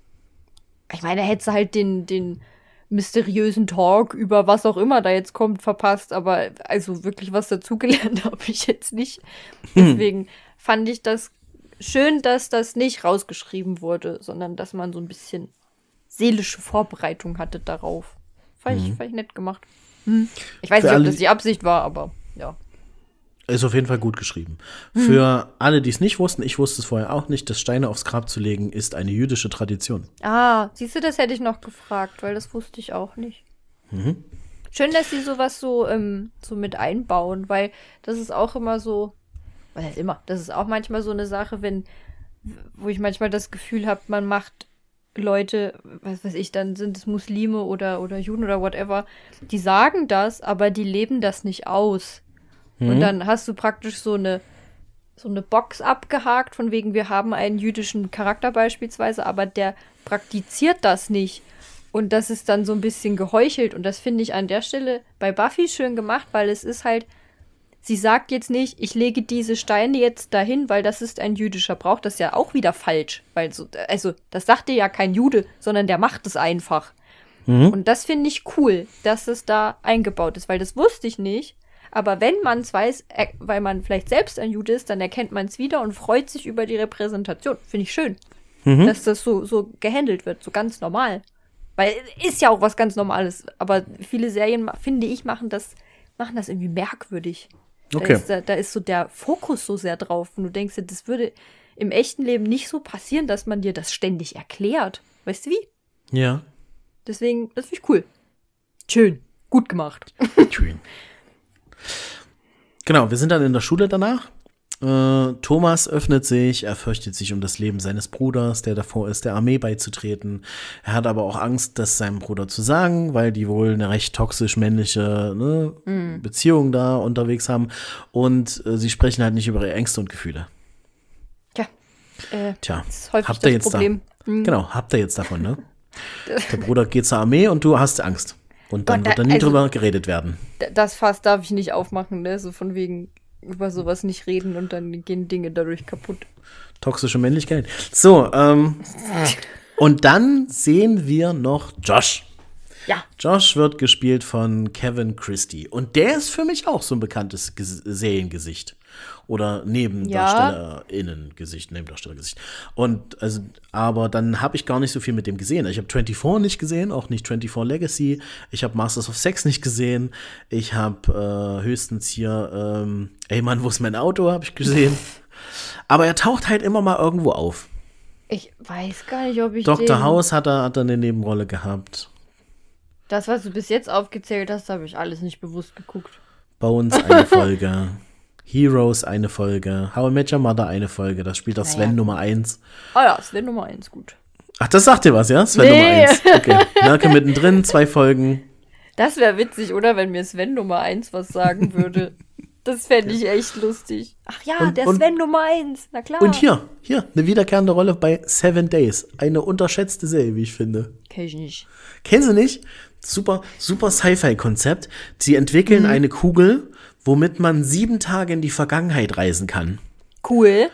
S2: Ich meine, hätte sie halt den, den mysteriösen Talk über was auch immer da jetzt kommt verpasst, aber also wirklich was dazugelernt habe ich jetzt nicht. Hm. Deswegen fand ich das schön, dass das nicht rausgeschrieben wurde, sondern dass man so ein bisschen seelische Vorbereitung hattet darauf. Fand, mhm. ich, fand ich nett gemacht. Hm. Ich weiß Für nicht, ob das die Absicht war, aber ja.
S1: Ist auf jeden Fall gut geschrieben. Hm. Für alle, die es nicht wussten, ich wusste es vorher auch nicht, dass Steine aufs Grab zu legen, ist eine jüdische Tradition.
S2: Ah, siehst du, das hätte ich noch gefragt, weil das wusste ich auch nicht. Mhm. Schön, dass sie sowas so, ähm, so mit einbauen, weil das ist auch immer so, was heißt immer, das ist auch manchmal so eine Sache, wenn, wo ich manchmal das Gefühl habe, man macht Leute, was weiß ich, dann sind es Muslime oder, oder Juden oder whatever, die sagen das, aber die leben das nicht aus. Mhm. Und dann hast du praktisch so eine, so eine Box abgehakt, von wegen, wir haben einen jüdischen Charakter beispielsweise, aber der praktiziert das nicht. Und das ist dann so ein bisschen geheuchelt. Und das finde ich an der Stelle bei Buffy schön gemacht, weil es ist halt Sie sagt jetzt nicht, ich lege diese Steine jetzt dahin, weil das ist ein jüdischer Brauch. Das ist ja auch wieder falsch. Weil so, also, das sagt dir ja kein Jude, sondern der macht es einfach. Mhm. Und das finde ich cool, dass es da eingebaut ist, weil das wusste ich nicht. Aber wenn man es weiß, äh, weil man vielleicht selbst ein Jude ist, dann erkennt man es wieder und freut sich über die Repräsentation. Finde ich schön, mhm. dass das so, so gehandelt wird, so ganz normal. Weil ist ja auch was ganz Normales. Aber viele Serien, finde ich, machen das, machen das irgendwie merkwürdig. Okay. Da, ist, da, da ist so der Fokus so sehr drauf. Und du denkst dir, das würde im echten Leben nicht so passieren, dass man dir das ständig erklärt. Weißt du wie? Ja. Deswegen, das finde ich cool. Schön. Gut gemacht. Schön.
S1: Genau, wir sind dann in der Schule danach äh, Thomas öffnet sich, er fürchtet sich um das Leben seines Bruders, der davor ist, der Armee beizutreten. Er hat aber auch Angst, das seinem Bruder zu sagen, weil die wohl eine recht toxisch-männliche ne, mhm. Beziehung da unterwegs haben. Und äh, sie sprechen halt nicht über ihre Ängste und Gefühle. Tja. Äh, Tja, habt ihr jetzt Problem. da. Mhm. Genau, habt ihr jetzt davon, ne? der Bruder geht zur Armee und du hast Angst. Und dann Gott, wird da nie also, drüber geredet werden.
S2: Das Fass darf ich nicht aufmachen, ne? So von wegen, über sowas nicht reden und dann gehen Dinge dadurch kaputt.
S1: Toxische Männlichkeit. So, ähm, und dann sehen wir noch Josh. Ja. Josh wird gespielt von Kevin Christie. Und der ist für mich auch so ein bekanntes Ges Seriengesicht. Oder Nebendarstellerinnen-Gesicht, ja. Nebendarstellergesicht. Und also, aber dann habe ich gar nicht so viel mit dem gesehen. Ich habe 24 nicht gesehen, auch nicht 24 Legacy. Ich habe Masters of Sex nicht gesehen. Ich habe äh, höchstens hier, ähm, ey Mann, wo ist mein Auto? Habe ich gesehen. aber er taucht halt immer mal irgendwo auf.
S2: Ich weiß gar nicht, ob ich. Dr. House
S1: hat er, hat er eine Nebenrolle gehabt.
S2: Das, was du bis jetzt aufgezählt hast, habe ich alles nicht bewusst geguckt.
S1: Bones eine Folge. Heroes eine Folge. How I Met Your Mother eine Folge. Das spielt auch naja. Sven Nummer 1.
S2: Ah ja, Sven Nummer 1, gut.
S1: Ach, das sagt dir was, ja? Sven nee. Nummer 1. Okay. Nake mittendrin, zwei Folgen.
S2: Das wäre witzig, oder? Wenn mir Sven Nummer 1 was sagen würde. Das fände ich echt lustig. Ach ja, und, der und, Sven Nummer 1, na klar. Und hier,
S1: hier, eine wiederkehrende Rolle bei Seven Days. Eine unterschätzte Serie, wie ich finde. Kenn ich nicht. Kennst du nicht? Super, super Sci-Fi-Konzept. Sie entwickeln mhm. eine Kugel, womit man sieben Tage in die Vergangenheit reisen kann. Cool.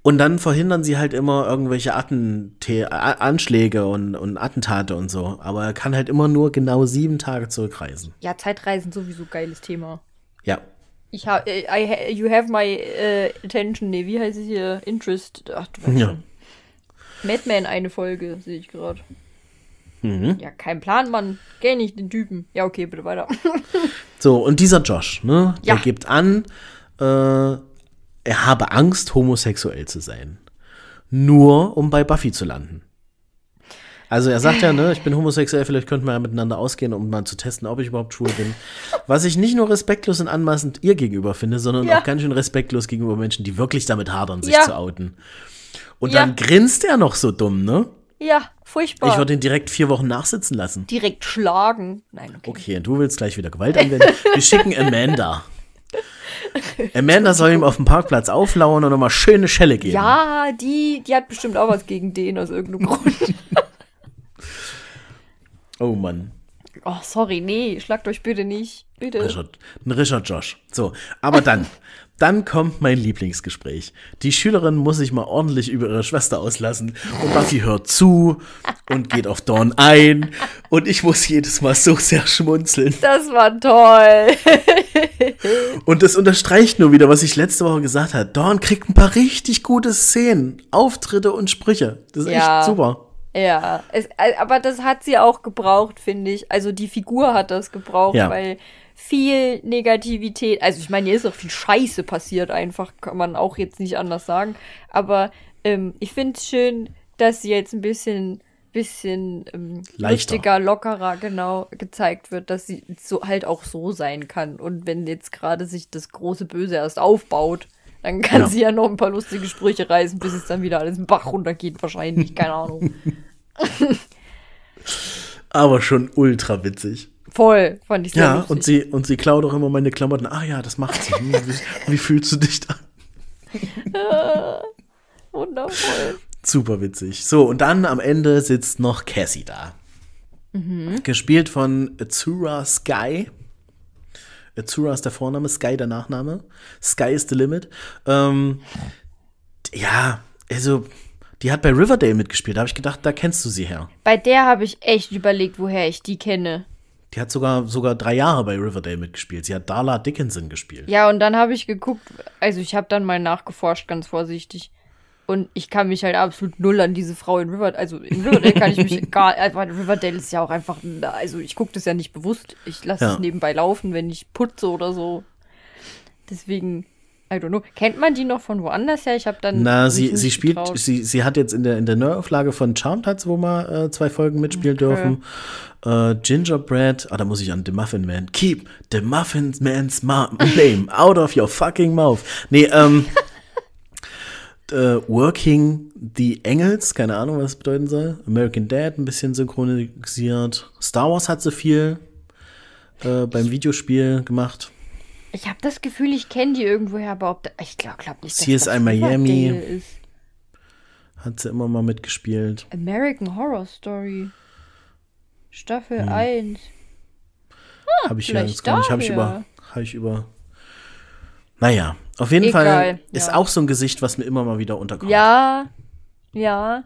S1: Und dann verhindern sie halt immer irgendwelche Attente Anschläge und, und Attentate und so. Aber er kann halt immer nur genau sieben Tage zurückreisen.
S2: Ja, Zeitreisen sowieso geiles Thema. Ja. Ich habe, äh, you have my uh, attention, nee, wie heißt es hier? Interest. Ach, du weißt ja. Madman eine Folge, sehe ich gerade. Mhm. Ja, kein Plan, Mann. Geh nicht den Typen. Ja, okay, bitte weiter.
S1: so, und dieser Josh, ne? Ja. Der gibt an, äh, er habe Angst, homosexuell zu sein. Nur, um bei Buffy zu landen. Also er sagt ja, ne, ich bin homosexuell, vielleicht könnten wir ja miteinander ausgehen, um mal zu testen, ob ich überhaupt schwul bin. Was ich nicht nur respektlos und anmaßend ihr gegenüber finde, sondern ja. auch ganz schön respektlos gegenüber Menschen, die wirklich damit hadern, sich ja. zu outen. Und ja. dann grinst er noch so dumm, ne?
S2: Ja, furchtbar. Ich würde
S1: ihn direkt vier Wochen nachsitzen lassen.
S2: Direkt schlagen. Nein, okay.
S1: Okay, du willst gleich wieder Gewalt anwenden. Wir schicken Amanda. Amanda soll ihm auf dem Parkplatz auflauen und nochmal schöne Schelle geben.
S2: Ja, die, die hat bestimmt auch was gegen den aus irgendeinem Grund. oh Mann. Oh, sorry, nee, schlagt euch bitte nicht. Bitte. Richard,
S1: ein Richard Josh. So, aber dann, dann kommt mein Lieblingsgespräch. Die Schülerin muss sich mal ordentlich über ihre Schwester auslassen und Buffy hört zu und geht auf Dawn ein und ich muss jedes Mal so sehr schmunzeln.
S2: Das war toll.
S1: und das unterstreicht nur wieder, was ich letzte Woche gesagt habe. Dawn kriegt ein paar richtig gute Szenen, Auftritte und Sprüche. Das ist ja. echt super.
S2: Ja, es, äh, aber das hat sie auch gebraucht, finde ich. Also die Figur hat das gebraucht, ja. weil viel Negativität. Also ich meine, hier ist auch viel Scheiße passiert einfach, kann man auch jetzt nicht anders sagen. Aber ähm, ich finde es schön, dass sie jetzt ein bisschen, bisschen ähm, lustiger, lockerer genau gezeigt wird, dass sie so halt auch so sein kann. Und wenn jetzt gerade sich das große Böse erst aufbaut, dann kann genau. sie ja noch ein paar lustige Sprüche reißen, bis es dann wieder alles im Bach runtergeht, wahrscheinlich, keine Ahnung.
S1: Aber schon ultra witzig.
S2: Voll, fand ich sehr Ja, und
S1: sie, und sie klaut auch immer meine Klamotten. Ah ja, das macht sie. wie, wie fühlst du dich da?
S2: Ah,
S1: wundervoll. Super witzig. So, und dann am Ende sitzt noch Cassie da. Mhm. Gespielt von Azura Sky. Azura ist der Vorname, Sky der Nachname. Sky is the limit. Ähm, ja, also, die hat bei Riverdale mitgespielt. Da habe ich gedacht, da kennst du sie her.
S2: Bei der habe ich echt überlegt, woher ich die kenne.
S1: Die hat sogar, sogar drei Jahre bei Riverdale mitgespielt. Sie hat Darla Dickinson
S2: gespielt. Ja, und dann habe ich geguckt, also ich habe dann mal nachgeforscht, ganz vorsichtig. Und ich kann mich halt absolut null an diese Frau in Riverdale, also in Riverdale kann ich mich gar, einfach also Riverdale ist ja auch einfach, also ich gucke das ja nicht bewusst. Ich lasse es nebenbei laufen, wenn ich putze oder so. Deswegen, I don't know. Kennt man die noch von woanders her? Ich habe dann. Na, sie, sie spielt, sie,
S1: sie hat jetzt in der, in der Neuauflage von Charmed Hearts, wo mal äh, zwei Folgen mitspielen okay. dürfen. Äh, Gingerbread, ah, da muss ich an The Muffin Man. Keep The Muffin Man's name out of your fucking mouth. Nee, ähm. äh, Working the Engels, keine Ahnung, was das bedeuten soll. American Dad ein bisschen synchronisiert. Star Wars hat so viel äh, beim Videospiel gemacht.
S2: Ich habe das Gefühl, ich kenne die irgendwoher, aber ob da, ich glaube glaub nicht, dass CSI das Miami ist.
S1: hat sie immer mal mitgespielt.
S2: American Horror Story Staffel hm. 1. Ah, habe ich ja jetzt gar nicht, habe ich über
S1: habe ich über Naja, auf jeden Egal, Fall ist ja. auch so ein Gesicht, was mir immer mal wieder unterkommt.
S2: Ja. Ja.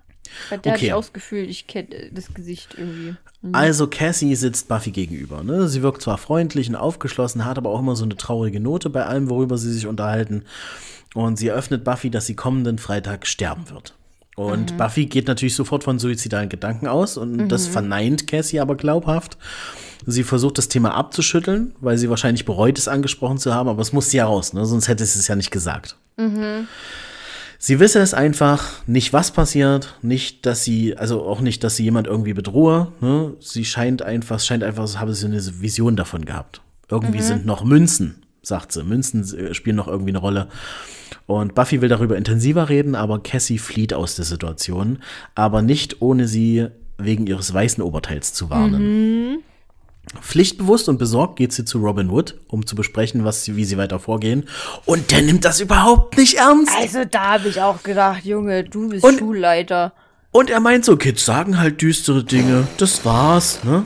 S2: Bei der okay. hatte ich auch das Gefühl, ich kenne äh, das Gesicht irgendwie. Mhm. Also
S1: Cassie sitzt Buffy gegenüber. Ne? Sie wirkt zwar freundlich und aufgeschlossen, hat aber auch immer so eine traurige Note bei allem, worüber sie sich unterhalten. Und sie eröffnet Buffy, dass sie kommenden Freitag sterben wird. Und mhm. Buffy geht natürlich sofort von suizidalen Gedanken aus und mhm. das verneint Cassie aber glaubhaft. Sie versucht das Thema abzuschütteln, weil sie wahrscheinlich bereut es angesprochen zu haben, aber es muss sie ja raus, ne? sonst hätte sie es ja nicht gesagt. Mhm. Sie wisse es einfach, nicht was passiert, nicht, dass sie, also auch nicht, dass sie jemand irgendwie bedrohe. Ne? Sie scheint einfach, scheint einfach, habe sie eine Vision davon gehabt. Irgendwie mhm. sind noch Münzen, sagt sie. Münzen äh, spielen noch irgendwie eine Rolle. Und Buffy will darüber intensiver reden, aber Cassie flieht aus der Situation, aber nicht ohne sie wegen ihres weißen Oberteils zu warnen. Mhm. Pflichtbewusst und besorgt geht sie zu Robin Wood, um zu besprechen, was sie, wie sie weiter vorgehen. Und der nimmt das überhaupt
S2: nicht ernst. Also da habe ich auch gedacht, Junge, du bist und, Schulleiter.
S1: Und er meint so, Kids sagen halt düstere Dinge. Das war's, ne?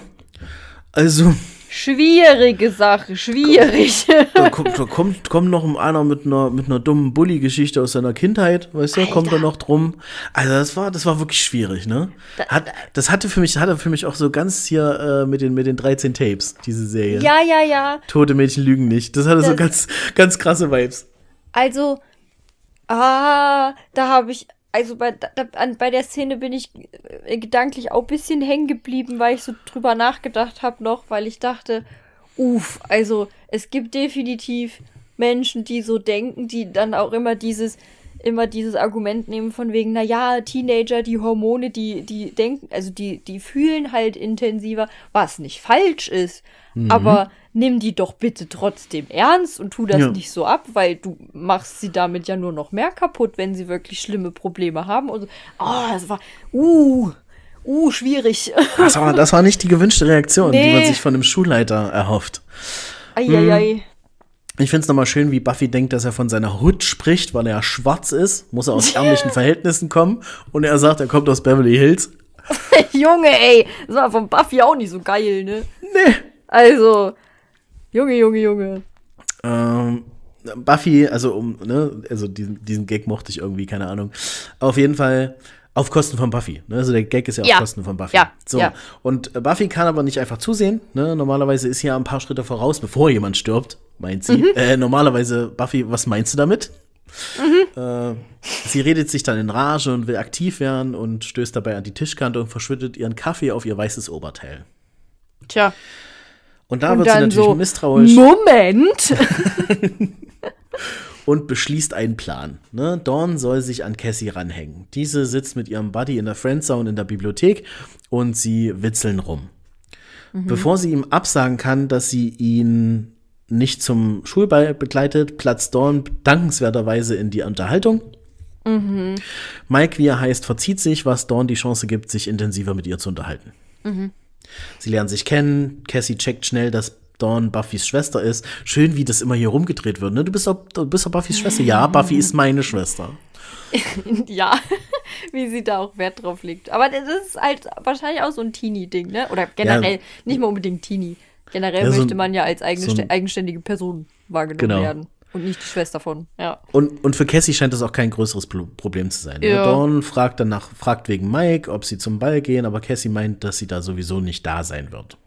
S1: Also
S2: Schwierige Sache, schwierig.
S1: Da kommt, da kommt, kommt noch einer mit einer, mit einer dummen Bully-Geschichte aus seiner Kindheit, weißt du, Alter. kommt da noch drum. Also das war, das war wirklich schwierig, ne? Hat, das hatte für mich, hatte für mich auch so ganz hier äh, mit, den, mit den 13 Tapes, diese Serie. Ja, ja, ja. Tote Mädchen lügen nicht. Das hatte das so ganz, ganz krasse Vibes.
S2: Also, ah, da habe ich also bei, bei der Szene bin ich äh, gedanklich auch ein bisschen hängen geblieben, weil ich so drüber nachgedacht habe noch, weil ich dachte, uff, also es gibt definitiv Menschen, die so denken, die dann auch immer dieses, immer dieses Argument nehmen von wegen, na ja, Teenager, die Hormone, die, die denken, also die, die fühlen halt intensiver, was nicht falsch ist. Mhm. Aber nimm die doch bitte trotzdem ernst und tu das ja. nicht so ab, weil du machst sie damit ja nur noch mehr kaputt, wenn sie wirklich schlimme Probleme haben. Und so, oh, das war, uh, uh, schwierig. Das war,
S1: das war nicht die gewünschte Reaktion, nee. die man sich von dem Schulleiter erhofft. Eieiei. Ei, mhm. ei. Ich finde es nochmal schön, wie Buffy denkt, dass er von seiner Hood spricht, weil er schwarz ist, muss er aus ärmlichen Verhältnissen kommen und er sagt, er kommt aus Beverly Hills.
S2: Junge, ey, das war von Buffy auch nicht so geil, ne? Nee. Also, Junge, Junge, Junge.
S1: Ähm, Buffy, also um, ne, also diesen, diesen Gag mochte ich irgendwie, keine Ahnung. Auf jeden Fall auf Kosten von Buffy. Ne? Also der Gag ist ja, ja. auf Kosten von Buffy. Ja. So. Ja. Und Buffy kann aber nicht einfach zusehen. Ne? Normalerweise ist hier ein paar Schritte voraus, bevor jemand stirbt meint sie. Mhm. Äh, normalerweise, Buffy, was meinst du damit? Mhm. Äh, sie redet sich dann in Rage und will aktiv werden und stößt dabei an die Tischkante und verschüttet ihren Kaffee auf ihr weißes Oberteil. Tja. Und da und wird sie natürlich so, misstrauisch.
S2: Moment!
S1: und beschließt einen Plan. Ne? Dawn soll sich an Cassie ranhängen. Diese sitzt mit ihrem Buddy in der Friendzone in der Bibliothek und sie witzeln rum. Mhm. Bevor sie ihm absagen kann, dass sie ihn nicht zum Schulball begleitet, platzt Dorn dankenswerterweise in die Unterhaltung. Mhm. Mike, wie er heißt, verzieht sich, was Dorn die Chance gibt, sich intensiver mit ihr zu unterhalten. Mhm. Sie lernen sich kennen. Cassie checkt schnell, dass Dorn Buffys Schwester ist. Schön, wie das immer hier rumgedreht wird. Ne? Du bist doch, du bist doch Buffys Schwester. Ja, Buffy ist meine Schwester.
S2: ja, wie sie da auch Wert drauf legt. Aber das ist halt wahrscheinlich auch so ein Teenie-Ding, ne? Oder generell ja. nicht mal unbedingt Teenie. Generell ja, so möchte man ja als eigenständige, so eigenständige Person wahrgenommen genau. werden. Und nicht die Schwester von, ja.
S1: Und, und für Cassie scheint das auch kein größeres Problem zu sein. Ne? Ja. Dawn fragt danach, fragt wegen Mike, ob sie zum Ball gehen, aber Cassie meint, dass sie da sowieso nicht da sein wird.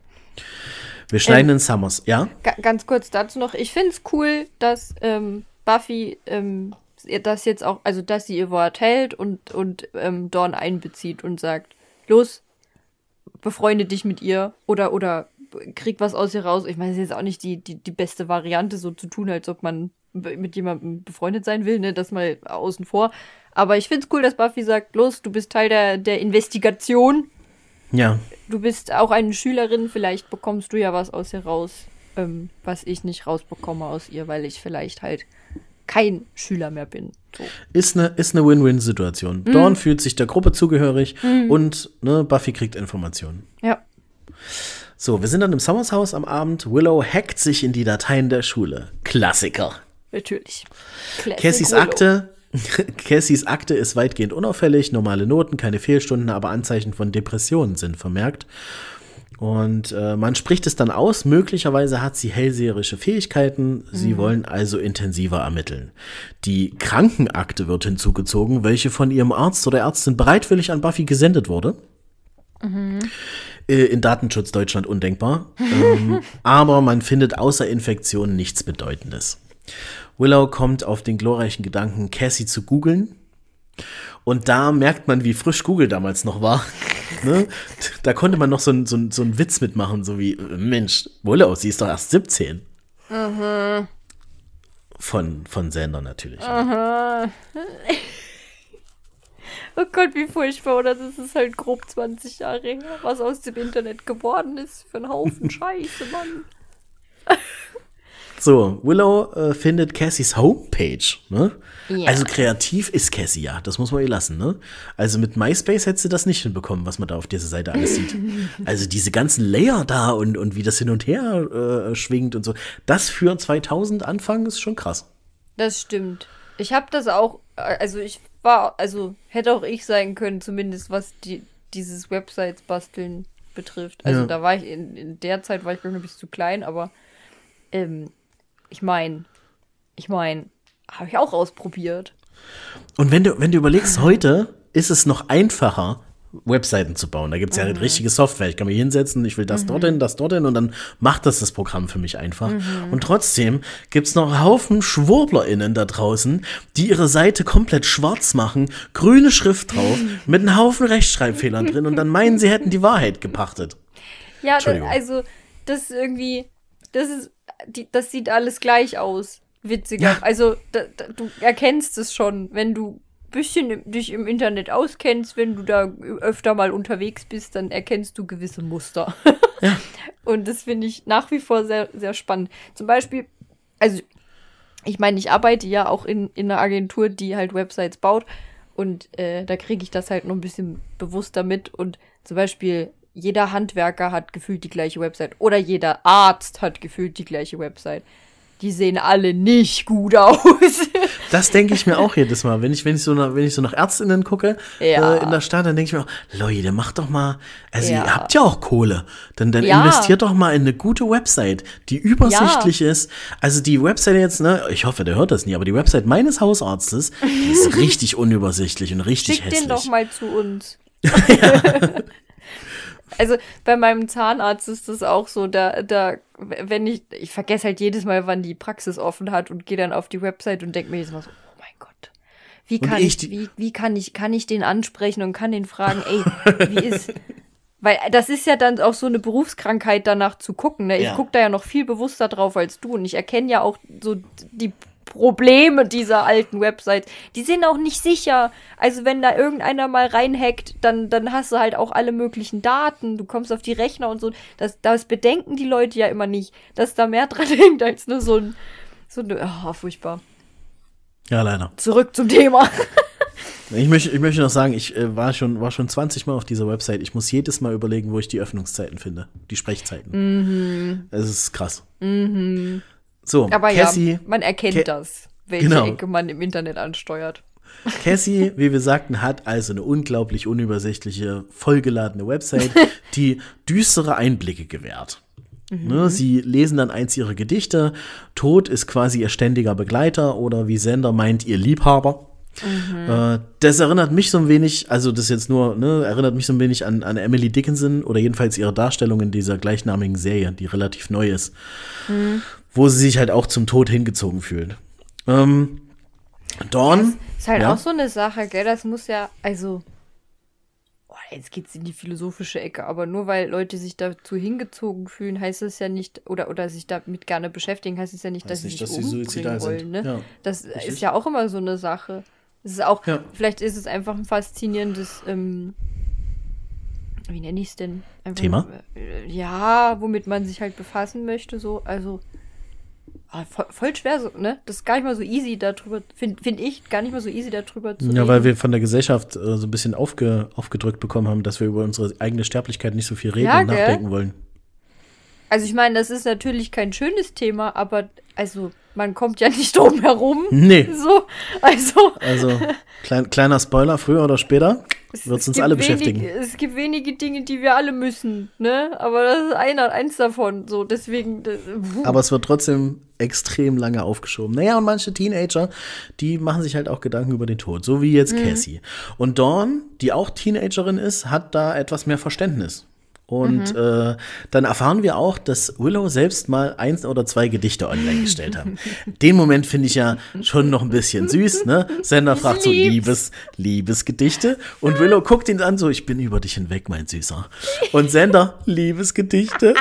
S1: Wir ähm, schneiden ähm, in Summers, ja?
S2: Ganz kurz dazu noch. Ich finde es cool, dass ähm, Buffy ähm, das jetzt auch, also dass sie ihr Wort hält und, und ähm, Dawn einbezieht und sagt, los, befreunde dich mit ihr oder, oder krieg was aus ihr raus. Ich meine, es ist jetzt auch nicht die, die, die beste Variante, so zu tun, als ob man mit jemandem befreundet sein will, ne? Das mal außen vor. Aber ich finde es cool, dass Buffy sagt, los, du bist Teil der, der Investigation. Ja. Du bist auch eine Schülerin, vielleicht bekommst du ja was aus ihr raus, ähm, was ich nicht rausbekomme aus ihr, weil ich vielleicht halt kein Schüler mehr bin. So.
S1: Ist eine ist eine Win-Win-Situation. Mm. Dawn fühlt sich der Gruppe zugehörig mm. und ne, Buffy kriegt Informationen. Ja. So, wir sind dann im Sommershaus am Abend. Willow hackt sich in die Dateien der Schule. Klassiker.
S2: Natürlich. Classic Cassies Akte.
S1: Cassies Akte ist weitgehend unauffällig, normale Noten, keine Fehlstunden, aber Anzeichen von Depressionen sind vermerkt. Und äh, man spricht es dann aus, möglicherweise hat sie hellseherische Fähigkeiten, sie mhm. wollen also intensiver ermitteln. Die Krankenakte wird hinzugezogen, welche von ihrem Arzt oder Ärztin bereitwillig an Buffy gesendet wurde. Mhm. Äh, in Datenschutz Deutschland undenkbar. Ähm, aber man findet außer Infektionen nichts Bedeutendes. Willow kommt auf den glorreichen Gedanken, Cassie zu googeln. Und da merkt man, wie frisch Google damals noch war. ne? Da konnte man noch so einen so so ein Witz mitmachen, so wie, äh, Mensch, Willow, sie ist doch erst 17.
S2: Mhm.
S1: Von, von Sender natürlich.
S2: Mhm. Oh Gott, wie furchtbar, oder? Das ist halt grob 20 Jahre her, was aus dem Internet geworden ist. Für einen Haufen Scheiße, Mann.
S1: So, Willow äh, findet Cassies Homepage. Ne? Yeah. Also kreativ ist Cassie ja, das muss man ihr lassen. Ne? Also mit MySpace hättest du das nicht hinbekommen, was man da auf dieser Seite alles sieht. also diese ganzen Layer da und, und wie das hin und her äh, schwingt und so. Das für 2000 Anfang ist schon krass.
S2: Das stimmt. Ich habe das auch, äh, also ich war, also hätte auch ich sein können, zumindest was die, dieses Websites basteln betrifft. Also ja. da war ich in, in der Zeit war ich glaube ich ein bisschen zu klein, aber ähm, ich meine, ich meine, habe ich auch ausprobiert.
S1: Und wenn du, wenn du überlegst, heute ist es noch einfacher, Webseiten zu bauen. Da gibt es ja eine halt mhm. richtige Software. Ich kann mich hinsetzen, ich will das mhm. dorthin, das dorthin und dann macht das das Programm für mich einfach. Mhm. Und trotzdem gibt es noch einen Haufen SchwurblerInnen da draußen, die ihre Seite komplett schwarz machen, grüne Schrift drauf, mit einem Haufen Rechtschreibfehlern drin und dann meinen, sie hätten die Wahrheit gepachtet.
S2: Ja, das, also das ist irgendwie, das ist, die, das sieht alles gleich aus. Witziger. Ja. Also da, da, du erkennst es schon, wenn du bisschen dich im Internet auskennst, wenn du da öfter mal unterwegs bist, dann erkennst du gewisse Muster. Ja. Und das finde ich nach wie vor sehr, sehr spannend. Zum Beispiel, also ich meine, ich arbeite ja auch in, in einer Agentur, die halt Websites baut. Und äh, da kriege ich das halt noch ein bisschen bewusster mit. Und zum Beispiel, jeder Handwerker hat gefühlt die gleiche Website. Oder jeder Arzt hat gefühlt die gleiche Website die sehen alle nicht gut aus.
S1: das denke ich mir auch jedes Mal. Wenn ich, wenn ich, so, nach, wenn ich so nach Ärztinnen gucke äh, ja. äh, in der Stadt, dann denke ich mir auch, Leute, macht doch mal, also ja. ihr habt ja auch Kohle. Dann, dann ja. investiert doch mal in eine gute Website, die übersichtlich ist. Also die Website jetzt, ne, ich hoffe, der hört das nie, aber die Website meines Hausarztes, ist richtig unübersichtlich und richtig Schick hässlich. Schick den doch
S2: mal zu uns. Also bei meinem Zahnarzt ist das auch so, da, da, wenn ich, ich vergesse halt jedes Mal, wann die Praxis offen hat und gehe dann auf die Website und denke mir jedes Mal so, oh mein Gott, wie kann ich, ich, wie, wie kann ich, kann ich den ansprechen und kann den fragen, ey, wie ist, weil äh, das ist ja dann auch so eine Berufskrankheit, danach zu gucken. Ne? Ich ja. gucke da ja noch viel bewusster drauf als du und ich erkenne ja auch so die Probleme dieser alten Websites. Die sind auch nicht sicher. Also wenn da irgendeiner mal reinhackt, dann, dann hast du halt auch alle möglichen Daten. Du kommst auf die Rechner und so. Das, das bedenken die Leute ja immer nicht, dass da mehr dran hängt als nur so ein, so ein, oh, ah, furchtbar. Ja, leider. Zurück zum Thema.
S1: ich möchte, ich möchte noch sagen, ich äh, war, schon, war schon 20 Mal auf dieser Website. Ich muss jedes Mal überlegen, wo ich die Öffnungszeiten finde. Die Sprechzeiten.
S2: Mhm.
S1: Es ist krass.
S2: Mhm. So, aber Cassie, ja, man erkennt Ca das, welche genau. Ecke man im Internet ansteuert.
S1: Cassie, wie wir sagten, hat also eine unglaublich unübersichtliche, vollgeladene Website, die düstere Einblicke gewährt. Mhm. Ne, sie lesen dann eins ihrer Gedichte. Tod ist quasi ihr ständiger Begleiter oder wie Sender meint, ihr Liebhaber. Mhm. Äh, das erinnert mich so ein wenig, also das jetzt nur, ne, erinnert mich so ein wenig an, an Emily Dickinson oder jedenfalls ihre Darstellung in dieser gleichnamigen Serie, die relativ neu ist. Mhm wo sie sich halt auch zum Tod hingezogen fühlen. Ähm, Dawn. Das ist halt ja. auch so
S2: eine Sache, gell? Das muss ja, also. Jetzt geht es in die philosophische Ecke, aber nur weil Leute sich dazu hingezogen fühlen, heißt es ja nicht, oder, oder sich damit gerne beschäftigen, heißt es ja nicht, dass nicht, sie sich dass suizidal wollen, sind. Ne? Ja. Das Richtig. ist ja auch immer so eine Sache. Es ist auch, ja. vielleicht ist es einfach ein faszinierendes, ähm, wie nenne ich es denn? Einfach Thema? äh, ja, womit man sich halt befassen möchte, so, also. Ah, voll, voll, schwer, so, ne? Das ist gar nicht mal so easy darüber, finde find ich, gar nicht mal so easy darüber zu reden. Ja, weil
S1: wir von der Gesellschaft äh, so ein bisschen aufge, aufgedrückt bekommen haben, dass wir über unsere eigene Sterblichkeit nicht so viel reden ja, und nachdenken wollen.
S2: Also ich meine, das ist natürlich kein schönes Thema, aber also man kommt ja nicht drum herum. Nee. So, also. Also,
S1: klein, kleiner Spoiler, früher oder später wird es uns alle beschäftigen. Wenige,
S2: es gibt wenige Dinge, die wir alle müssen, ne? Aber das ist einer, eins davon, so, deswegen. Das, Aber es
S1: wird trotzdem extrem lange aufgeschoben. Naja, und manche Teenager, die machen sich halt auch Gedanken über den Tod, so wie jetzt mhm. Cassie. Und Dawn, die auch Teenagerin ist, hat da etwas mehr Verständnis und mhm. äh, dann erfahren wir auch, dass Willow selbst mal eins oder zwei Gedichte online gestellt haben. Den Moment finde ich ja schon noch ein bisschen süß, ne? Sender fragt so Liebes, Liebesgedichte. Und Willow guckt ihn an, so ich bin über dich hinweg, mein Süßer. Und Sender, Liebesgedichte.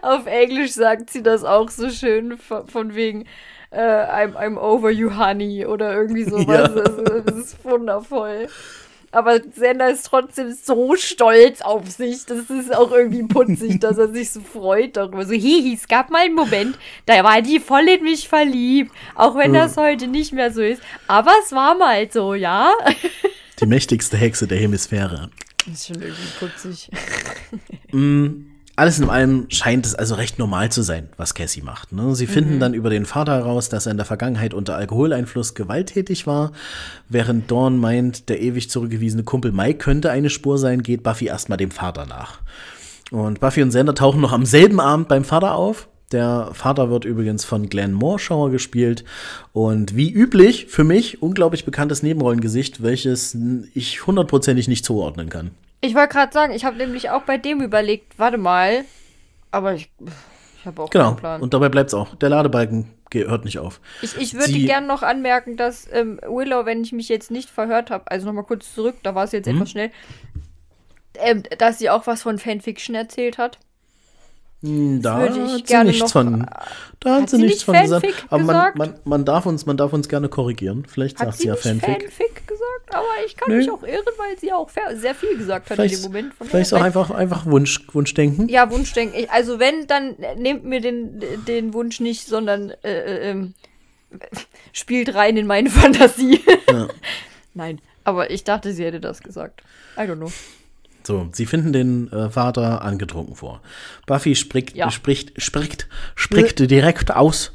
S2: Auf Englisch sagt sie das auch so schön, von wegen. Uh, I'm, I'm over you, honey, oder irgendwie sowas. Ja. Das, ist, das ist wundervoll. Aber Sender ist trotzdem so stolz auf sich. Das ist auch irgendwie putzig, dass er sich so freut darüber. So, hihi, es gab mal einen Moment, da war die voll in mich verliebt. Auch wenn ja. das heute nicht mehr so ist. Aber es war mal so, ja?
S1: Die mächtigste Hexe der Hemisphäre.
S2: Das ist schon irgendwie putzig.
S1: mm alles in allem scheint es also recht normal zu sein, was Cassie macht. Ne? Sie finden mhm. dann über den Vater heraus, dass er in der Vergangenheit unter Alkoholeinfluss gewalttätig war. Während Dawn meint, der ewig zurückgewiesene Kumpel Mike könnte eine Spur sein, geht Buffy erstmal dem Vater nach. Und Buffy und Sander tauchen noch am selben Abend beim Vater auf. Der Vater wird übrigens von Glenn Moorschauer gespielt und wie üblich für mich unglaublich bekanntes Nebenrollengesicht, welches ich hundertprozentig nicht zuordnen kann.
S2: Ich wollte gerade sagen, ich habe nämlich auch bei dem überlegt, warte mal, aber ich, ich habe auch genau. keinen Plan. Genau, Und
S1: dabei bleibt es auch. Der Ladebalken hört nicht auf.
S2: Ich, ich würde gerne noch anmerken, dass ähm, Willow, wenn ich mich jetzt nicht verhört habe, also nochmal kurz zurück, da war es jetzt mhm. etwas schnell, ähm, dass sie auch was von Fanfiction erzählt hat.
S1: Hm, da hat sie nichts noch, von. Äh,
S2: da hat, sie, nichts von gesagt. Aber man, man,
S1: man, darf uns, man darf uns gerne korrigieren. Vielleicht hat sagt sie, sie ja Fanfic.
S2: Fanfic gesagt, aber ich kann Nö. mich auch irren, weil sie auch sehr viel gesagt vielleicht, hat in dem Moment. Von vielleicht auch einfach,
S1: einfach Wunsch, Wunschdenken. Ja,
S2: Wunschdenken. Ich, also wenn, dann nehmt mir den, den Wunsch nicht, sondern äh, äh, ähm, spielt rein in meine Fantasie. Ja. Nein, aber ich dachte, sie hätte das gesagt. I don't know.
S1: So, sie finden den äh, Vater angetrunken vor. Buffy spricht, ja. spricht, spricht, spricht direkt aus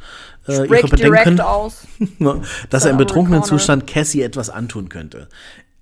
S1: äh, ihre Bedenken, aus. dass er im betrunkenen Zustand Cassie etwas antun könnte.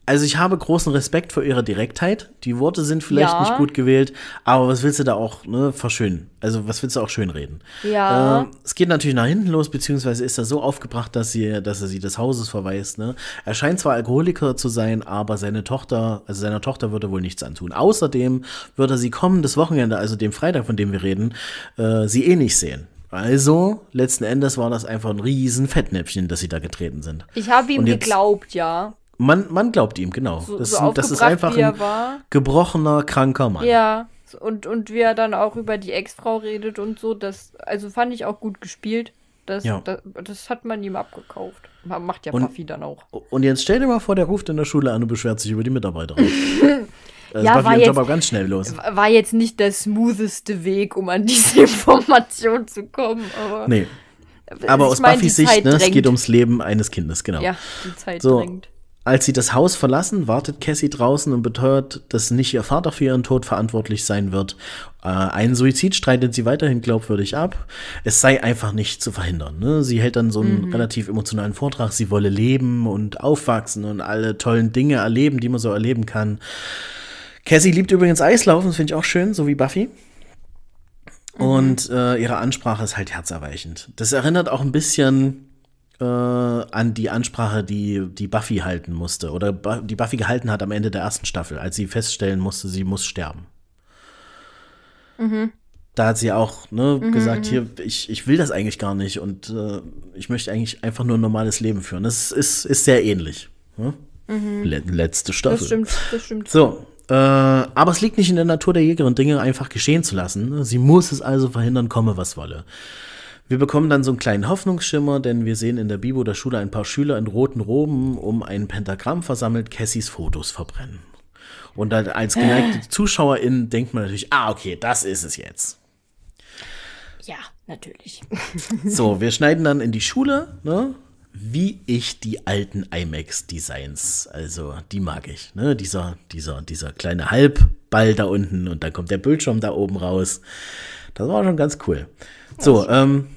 S1: Also ich habe großen Respekt vor ihrer Direktheit. Die Worte sind vielleicht ja. nicht gut gewählt, aber was willst du da auch ne, verschönen? Also was willst du auch schönreden?
S2: Ja. Ähm,
S1: es geht natürlich nach hinten los, beziehungsweise ist er so aufgebracht, dass sie, dass er sie des Hauses verweist. Ne? Er scheint zwar Alkoholiker zu sein, aber seine Tochter, also seiner Tochter würde er wohl nichts antun. Außerdem würde er sie kommendes Wochenende, also dem Freitag, von dem wir reden, äh, sie eh nicht sehen. Also, letzten Endes war das einfach ein riesen Fettnäpfchen, dass sie da getreten sind. Ich habe ihm jetzt, geglaubt, ja. Man, man glaubt ihm, genau. So, das, so das, ist einfach ein gebrochener, kranker Mann.
S2: Ja, und, und wie er dann auch über die Ex-Frau redet und so, das, also fand ich auch gut gespielt. Das, ja. das, das, hat man ihm abgekauft. Man macht ja und, Puffy dann auch.
S1: Und jetzt stell dir mal vor, der ruft in der Schule an und beschwert sich über die Mitarbeiterin.
S2: Äh, das ja, war jetzt, ganz schnell los. War jetzt nicht der smootheste Weg, um an diese Information zu kommen. Aber nee. Aber aus Buffys Sicht, ne, es geht ums
S1: Leben eines Kindes, genau. Ja, die Zeit so. drängt. Als sie das Haus verlassen, wartet Cassie draußen und beteuert, dass nicht ihr Vater für ihren Tod verantwortlich sein wird. Äh, einen Suizid streitet sie weiterhin glaubwürdig ab. Es sei einfach nicht zu verhindern. Ne? Sie hält dann so einen mhm. relativ emotionalen Vortrag. Sie wolle leben und aufwachsen und alle tollen Dinge erleben, die man so erleben kann. Cassie liebt übrigens Eislaufen, das finde ich auch schön, so wie Buffy. Mhm. Und äh, ihre Ansprache ist halt herzerweichend. Das erinnert auch ein bisschen äh, an die Ansprache, die, die Buffy halten musste oder die Buffy gehalten hat am Ende der ersten Staffel, als sie feststellen musste, sie muss sterben. Mhm. Da hat sie auch ne, mhm, gesagt, mhm. hier, ich, ich will das eigentlich gar nicht und äh, ich möchte eigentlich einfach nur ein normales Leben führen. Das ist, ist sehr ähnlich. Ne? Mhm. letzte Staffel. Das stimmt,
S2: das stimmt. So,
S1: äh, aber es liegt nicht in der Natur der Jägerin, Dinge einfach geschehen zu lassen. Sie muss es also verhindern, komme was wolle. Wir bekommen dann so einen kleinen Hoffnungsschimmer, denn wir sehen in der Bibo der Schule ein paar Schüler in roten Roben um ein Pentagramm versammelt Cassis Fotos verbrennen. Und als geneigte äh. Ah. Zuschauerin denkt man natürlich, ah, okay, das ist es jetzt.
S2: Ja, natürlich.
S1: so, wir schneiden dann in die Schule, ne? wie ich die alten IMAX-Designs, also die mag ich. Ne? Dieser, dieser, dieser kleine Halbball da unten und dann kommt der Bildschirm da oben raus. Das war schon ganz cool. So, ähm,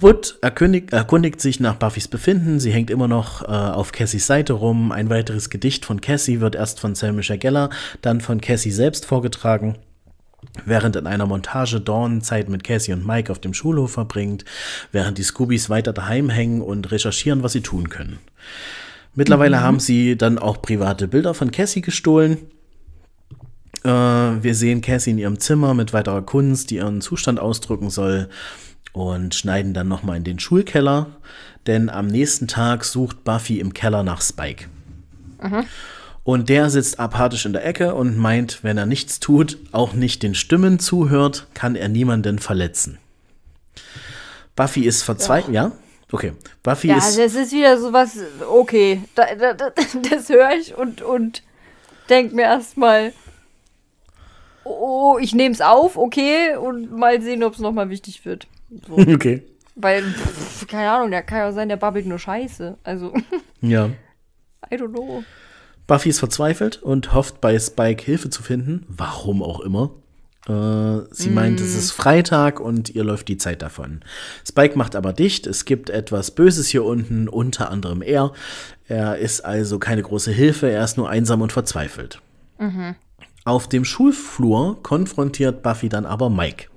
S1: Wood erkundigt, erkundigt, sich nach Buffys Befinden. Sie hängt immer noch äh, auf Cassies Seite rum. Ein weiteres Gedicht von Cassie wird erst von Selmischer Geller, dann von Cassie selbst vorgetragen. Während in einer Montage Dawn Zeit mit Cassie und Mike auf dem Schulhof verbringt, während die Scoobies weiter daheim hängen und recherchieren, was sie tun können. Mittlerweile mhm. haben sie dann auch private Bilder von Cassie gestohlen. Äh, wir sehen Cassie in ihrem Zimmer mit weiterer Kunst, die ihren Zustand ausdrücken soll und schneiden dann nochmal in den Schulkeller, denn am nächsten Tag sucht Buffy im Keller nach Spike. Mhm. Und der sitzt apathisch in der Ecke und meint, wenn er nichts tut, auch nicht den Stimmen zuhört, kann er niemanden verletzen. Buffy ist verzweifelt, ja? Okay. Buffy ja, ist. Ja, also
S2: das ist wieder sowas, okay, da, da, das höre ich und, und denke mir erstmal, oh, ich nehme es auf, okay, und mal sehen, ob es nochmal wichtig wird. So. Okay. Weil, pff, keine Ahnung, der kann ja sein, der babbelt nur Scheiße. Also. Ja. I don't know.
S1: Buffy ist verzweifelt und hofft, bei Spike Hilfe zu finden. Warum auch immer. Äh, sie mm. meint, es mm. ist Freitag und ihr läuft die Zeit davon. Spike macht aber dicht. Es gibt etwas Böses hier unten, unter anderem er. Er ist also keine große Hilfe, er ist nur einsam und verzweifelt. Mhm. Auf dem Schulflur konfrontiert Buffy dann aber Mike.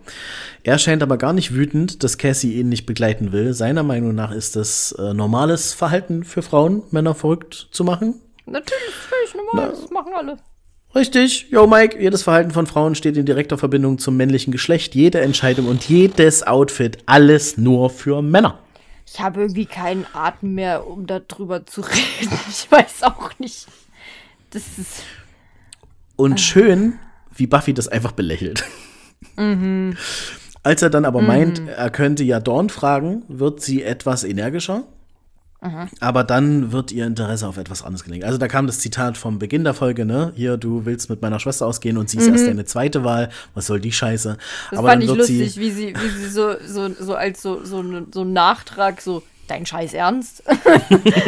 S1: Er scheint aber gar nicht wütend, dass Cassie ihn nicht begleiten will. Seiner Meinung nach ist das äh, normales Verhalten für Frauen, Männer verrückt zu machen.
S2: Natürlich, völlig normal, das machen alle.
S1: Richtig, yo Mike, jedes Verhalten von Frauen steht in direkter Verbindung zum männlichen Geschlecht, jede Entscheidung und jedes Outfit, alles nur für Männer.
S2: Ich habe irgendwie keinen Atem mehr, um darüber zu reden. Ich weiß auch nicht. Das ist.
S1: Und ah. schön, wie Buffy das einfach belächelt. Mhm. Als er dann aber mhm. meint, er könnte ja Dawn fragen, wird sie etwas energischer. Mhm. Aber dann wird ihr Interesse auf etwas anderes gelenkt. Also da kam das Zitat vom Beginn der Folge, ne? Hier, du willst mit meiner Schwester ausgehen und sie ist mhm. erst deine zweite Wahl. Was soll die Scheiße? Das Aber fand ich lustig, sie
S2: wie, sie, wie sie so, so, so als so, so, so ein Nachtrag, so, dein Scheiß Ernst?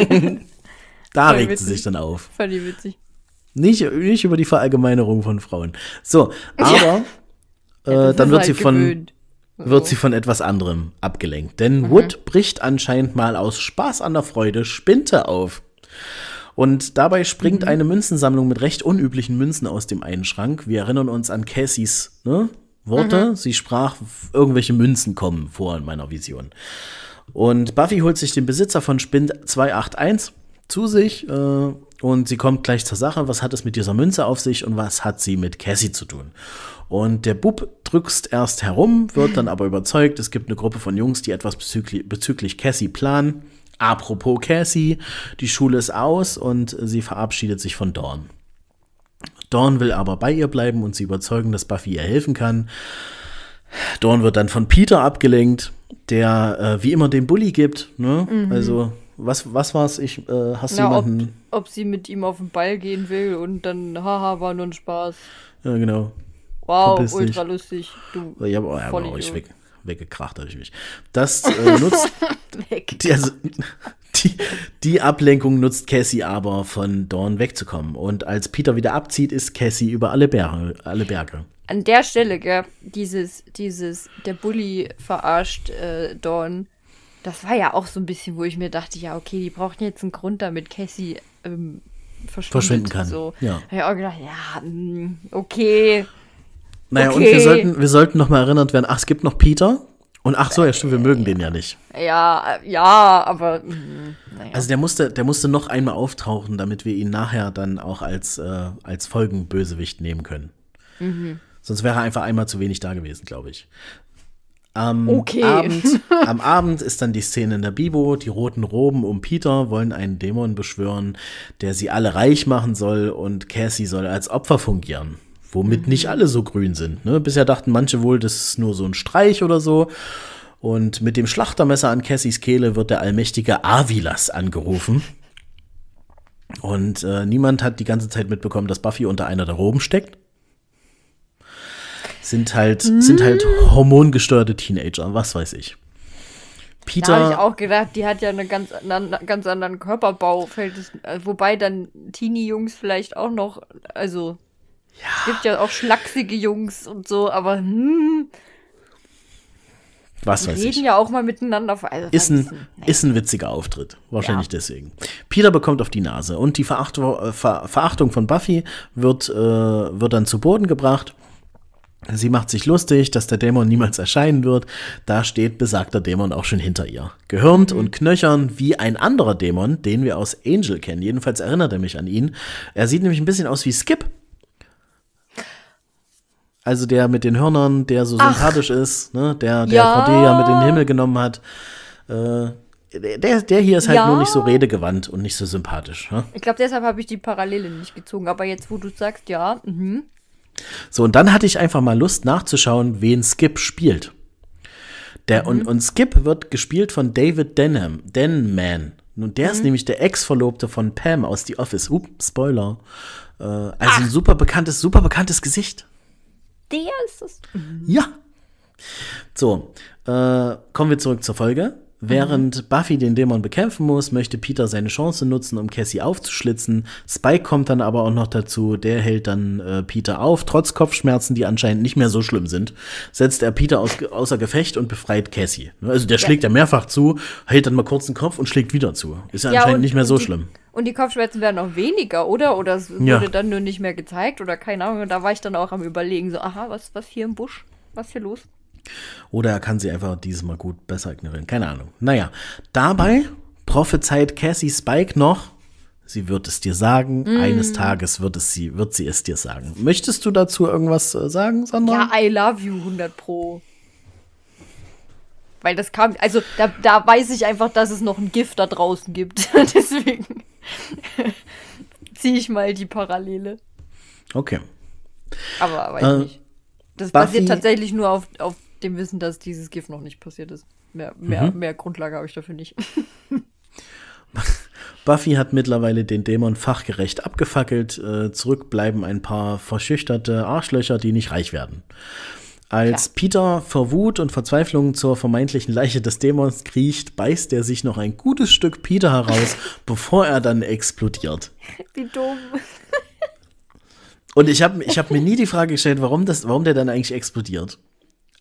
S2: da regt sie sich dann auf. Fand ich witzig.
S1: Nicht, nicht über die Verallgemeinerung von Frauen. So, aber ja. äh, dann wird halt sie von. Gewöhnt wird sie oh. von etwas anderem abgelenkt. Denn mhm. Wood bricht anscheinend mal aus Spaß an der Freude Spinte auf. Und dabei springt mhm. eine Münzensammlung mit recht unüblichen Münzen aus dem einen Schrank. Wir erinnern uns an Cassies ne, Worte. Mhm. Sie sprach, irgendwelche Münzen kommen vor in meiner Vision. Und Buffy holt sich den Besitzer von Spind 281 zu sich äh, und sie kommt gleich zur Sache, was hat es mit dieser Münze auf sich und was hat sie mit Cassie zu tun? Und der Bub drückst erst herum, wird dann aber überzeugt, es gibt eine Gruppe von Jungs, die etwas bezüglich, bezüglich Cassie planen. Apropos Cassie, die Schule ist aus und sie verabschiedet sich von Dorn. Dorn will aber bei ihr bleiben und sie überzeugen, dass Buffy ihr helfen kann. Dorn wird dann von Peter abgelenkt, der äh, wie immer den Bully gibt. Ne? Mhm. Also, was, was war's? Ich, äh, hast Na, jemanden
S2: ob sie mit ihm auf den Ball gehen will und dann, haha, war nur ein Spaß. Ja, genau. Wow, Verpiss ultra dich. lustig. Du oh, ich habe hab auch euch weg,
S1: weggekracht, habe ich mich. Das äh, nutzt. die, also, die, die, Ablenkung nutzt Cassie aber, von Dorn wegzukommen. Und als Peter wieder abzieht, ist Cassie über alle Berge. Alle Berge.
S2: An der Stelle, gell, dieses, dieses, der Bully verarscht äh, Dawn. Das war ja auch so ein bisschen, wo ich mir dachte, ja, okay, die brauchen jetzt einen Grund, damit Cassie ähm, verschwinden kann. So. Ja. Ich auch gedacht, ja, mm, okay. Naja, okay. und wir sollten, wir
S1: sollten noch erinnert werden, ach, es gibt noch Peter. Und ach so, ja stimmt, wir mögen äh, den ja nicht.
S2: Ja, äh, ja, aber mm, naja. Also der
S1: musste, der musste noch einmal auftauchen, damit wir ihn nachher dann auch als, äh, als Folgenbösewicht nehmen können. Mhm. Sonst wäre er einfach einmal zu wenig da gewesen, glaube ich. Am, okay. Abend, am Abend ist dann die Szene in der Bibo. Die roten Roben um Peter wollen einen Dämon beschwören, der sie alle reich machen soll und Cassie soll als Opfer fungieren. Womit mhm. nicht alle so grün sind. Ne? Bisher dachten manche wohl, das ist nur so ein Streich oder so. Und mit dem Schlachtermesser an Cassies Kehle wird der allmächtige Avilas angerufen. Und äh, niemand hat die ganze Zeit mitbekommen, dass Buffy unter einer der Roben steckt sind halt, mm. sind halt hormongesteuerte Teenager, was weiß ich. Peter. Da habe ich
S2: auch gedacht, die hat ja einen ganz, anderen, ganz anderen Körperbau. Äh, wobei dann Teenie-Jungs vielleicht auch noch, also ja. es gibt ja auch schlachsige Jungs und so, aber hm. Was weiß reden ich. ja auch mal miteinander. Also ist, ein,
S1: ist ein witziger Auftritt. Wahrscheinlich ja. deswegen. Peter bekommt auf die Nase und die Verachtung, äh, Ver, Verachtung von Buffy wird, äh, wird dann zu Boden gebracht. Sie macht sich lustig, dass der Dämon niemals erscheinen wird. Da steht besagter Dämon auch schon hinter ihr. Gehirnt und mhm. knöchern wie ein anderer Dämon, den wir aus Angel kennen. Jedenfalls erinnert er mich an ihn. Er sieht nämlich ein bisschen aus wie Skip. Also der mit den Hörnern, der so Ach. sympathisch ist, ne? der, der ja. Cordelia mit in den Himmel genommen hat. Äh, der, der hier ist halt ja. nur nicht so redegewandt und nicht so sympathisch. Ne?
S2: Ich glaube, deshalb habe ich die Parallele nicht gezogen. Aber jetzt, wo du sagst, ja, mhm.
S1: So, und dann hatte ich einfach mal Lust nachzuschauen, wen Skip spielt. Der, mhm. und, und Skip wird gespielt von David Denham, Denman. Nun, der mhm. ist nämlich der Ex-Verlobte von Pam aus The Office. Up, Spoiler. Äh, also Ach. ein super bekanntes, super bekanntes Gesicht.
S2: Der ist es. Mhm.
S1: Ja. So, äh, kommen wir zurück zur Folge. Während Buffy den Dämon bekämpfen muss, möchte Peter seine Chance nutzen, um Cassie aufzuschlitzen. Spike kommt dann aber auch noch dazu, der hält dann äh, Peter auf. Trotz Kopfschmerzen, die anscheinend nicht mehr so schlimm sind, setzt er Peter aus, außer Gefecht und befreit Cassie. Ne, also der schlägt ja. mehrfach zu, hält dann mal kurz den Kopf und schlägt wieder zu. Ist ja, ja anscheinend nicht mehr so schlimm.
S2: Und die Kopfschmerzen werden auch weniger, oder? Oder es wurde ja. dann nur nicht mehr gezeigt oder keine Ahnung. Und Da war ich dann auch am überlegen, so, aha, was, was hier im Busch? Was hier los?
S1: Oder er kann sie einfach dieses Mal gut besser ignorieren. Keine Ahnung. Naja, dabei prophezeit Cassie Spike noch, sie wird es dir sagen. Mm. Eines Tages wird, es sie, wird sie es dir sagen. Möchtest du dazu irgendwas äh, sagen, Sandra?
S2: Ja, I love you 100 Pro. Weil das kam, also da, da weiß ich einfach, dass es noch ein Gift da draußen gibt. Deswegen ziehe ich mal die Parallele.
S1: Okay. Aber weiß äh, nicht. Das Buffy basiert tatsächlich
S2: nur auf, auf dem Wissen, dass dieses Gift noch nicht passiert ist. Mehr, mhm. mehr, mhm. mehr Grundlage habe ich dafür nicht.
S1: Buffy hat mittlerweile den Dämon fachgerecht abgefackelt. Äh, zurück bleiben ein paar verschüchterte Arschlöcher, die nicht reich werden. Als ja. Peter vor Wut und Verzweiflung zur vermeintlichen Leiche des Dämons kriecht, beißt er sich noch ein gutes Stück Peter heraus, bevor er dann explodiert. Wie dumm. Und ich habe ich hab mir nie die Frage gestellt, warum, das, warum der dann eigentlich explodiert.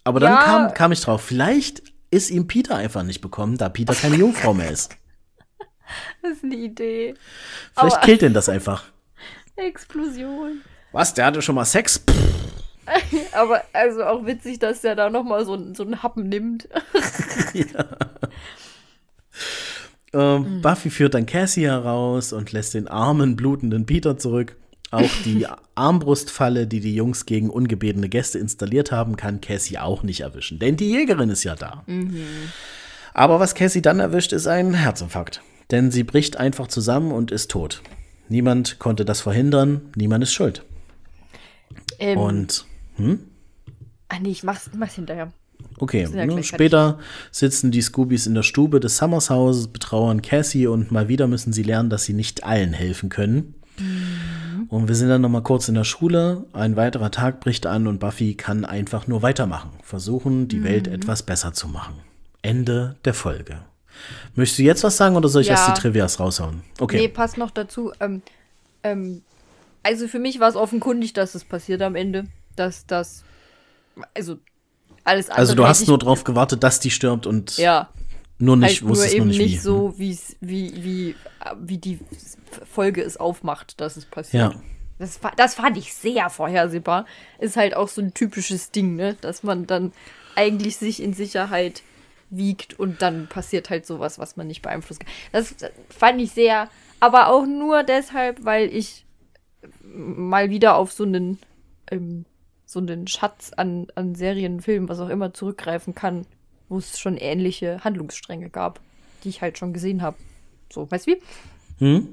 S1: Aber dann ja. kam, kam ich drauf, vielleicht ist ihm Peter einfach nicht bekommen, da Peter keine Jungfrau mehr ist.
S2: Das ist eine Idee. Vielleicht Aber killt ihn das einfach. Explosion.
S1: Was, der hatte schon mal Sex? Pff.
S2: Aber also auch witzig, dass der da noch mal so, so einen Happen nimmt. ja.
S1: Ähm, mhm. Buffy führt dann Cassie heraus und lässt den armen, blutenden Peter zurück. Auch die Armbrustfalle, die die Jungs gegen ungebetene Gäste installiert haben, kann Cassie auch nicht erwischen, denn die Jägerin ist ja da. Mhm. Aber was Cassie dann erwischt, ist ein Herzinfarkt. Denn sie bricht einfach zusammen und ist tot. Niemand konnte das verhindern, niemand ist schuld.
S2: Ähm, und. Hm? Ah, nee, ich mach's, mach's hinterher.
S1: Okay, ja ne, später sitzen die Scoobies in der Stube des Summers Hauses, betrauern Cassie und mal wieder müssen sie lernen, dass sie nicht allen helfen können. Mhm und wir sind dann nochmal kurz in der Schule. Ein weiterer Tag bricht an und Buffy kann einfach nur weitermachen, versuchen, die mhm. Welt etwas besser zu machen. Ende der Folge. Möchtest du jetzt was sagen oder soll ich ja. erst die Trivias raushauen? Okay. Nee,
S2: passt noch dazu. Ähm, ähm, also für mich war es offenkundig, dass es passiert am Ende. Dass das. Also alles andere. Also du hast nur
S1: drauf gewartet, dass die stirbt und. Ja, nur nicht, halt nur eben nicht, nicht wie.
S2: so, ne? wie, wie, wie die Folge es aufmacht, dass es passiert. Ja. Das, das fand ich sehr vorhersehbar. Ist halt auch so ein typisches Ding, ne? dass man dann eigentlich sich in Sicherheit wiegt und dann passiert halt sowas, was man nicht beeinflussen kann. Das, das fand ich sehr, aber auch nur deshalb, weil ich mal wieder auf so einen, ähm, so einen Schatz an, an Serien, Filmen, was auch immer zurückgreifen kann, wo es schon ähnliche Handlungsstränge gab, die ich halt schon gesehen habe. So, weißt du wie? Hm?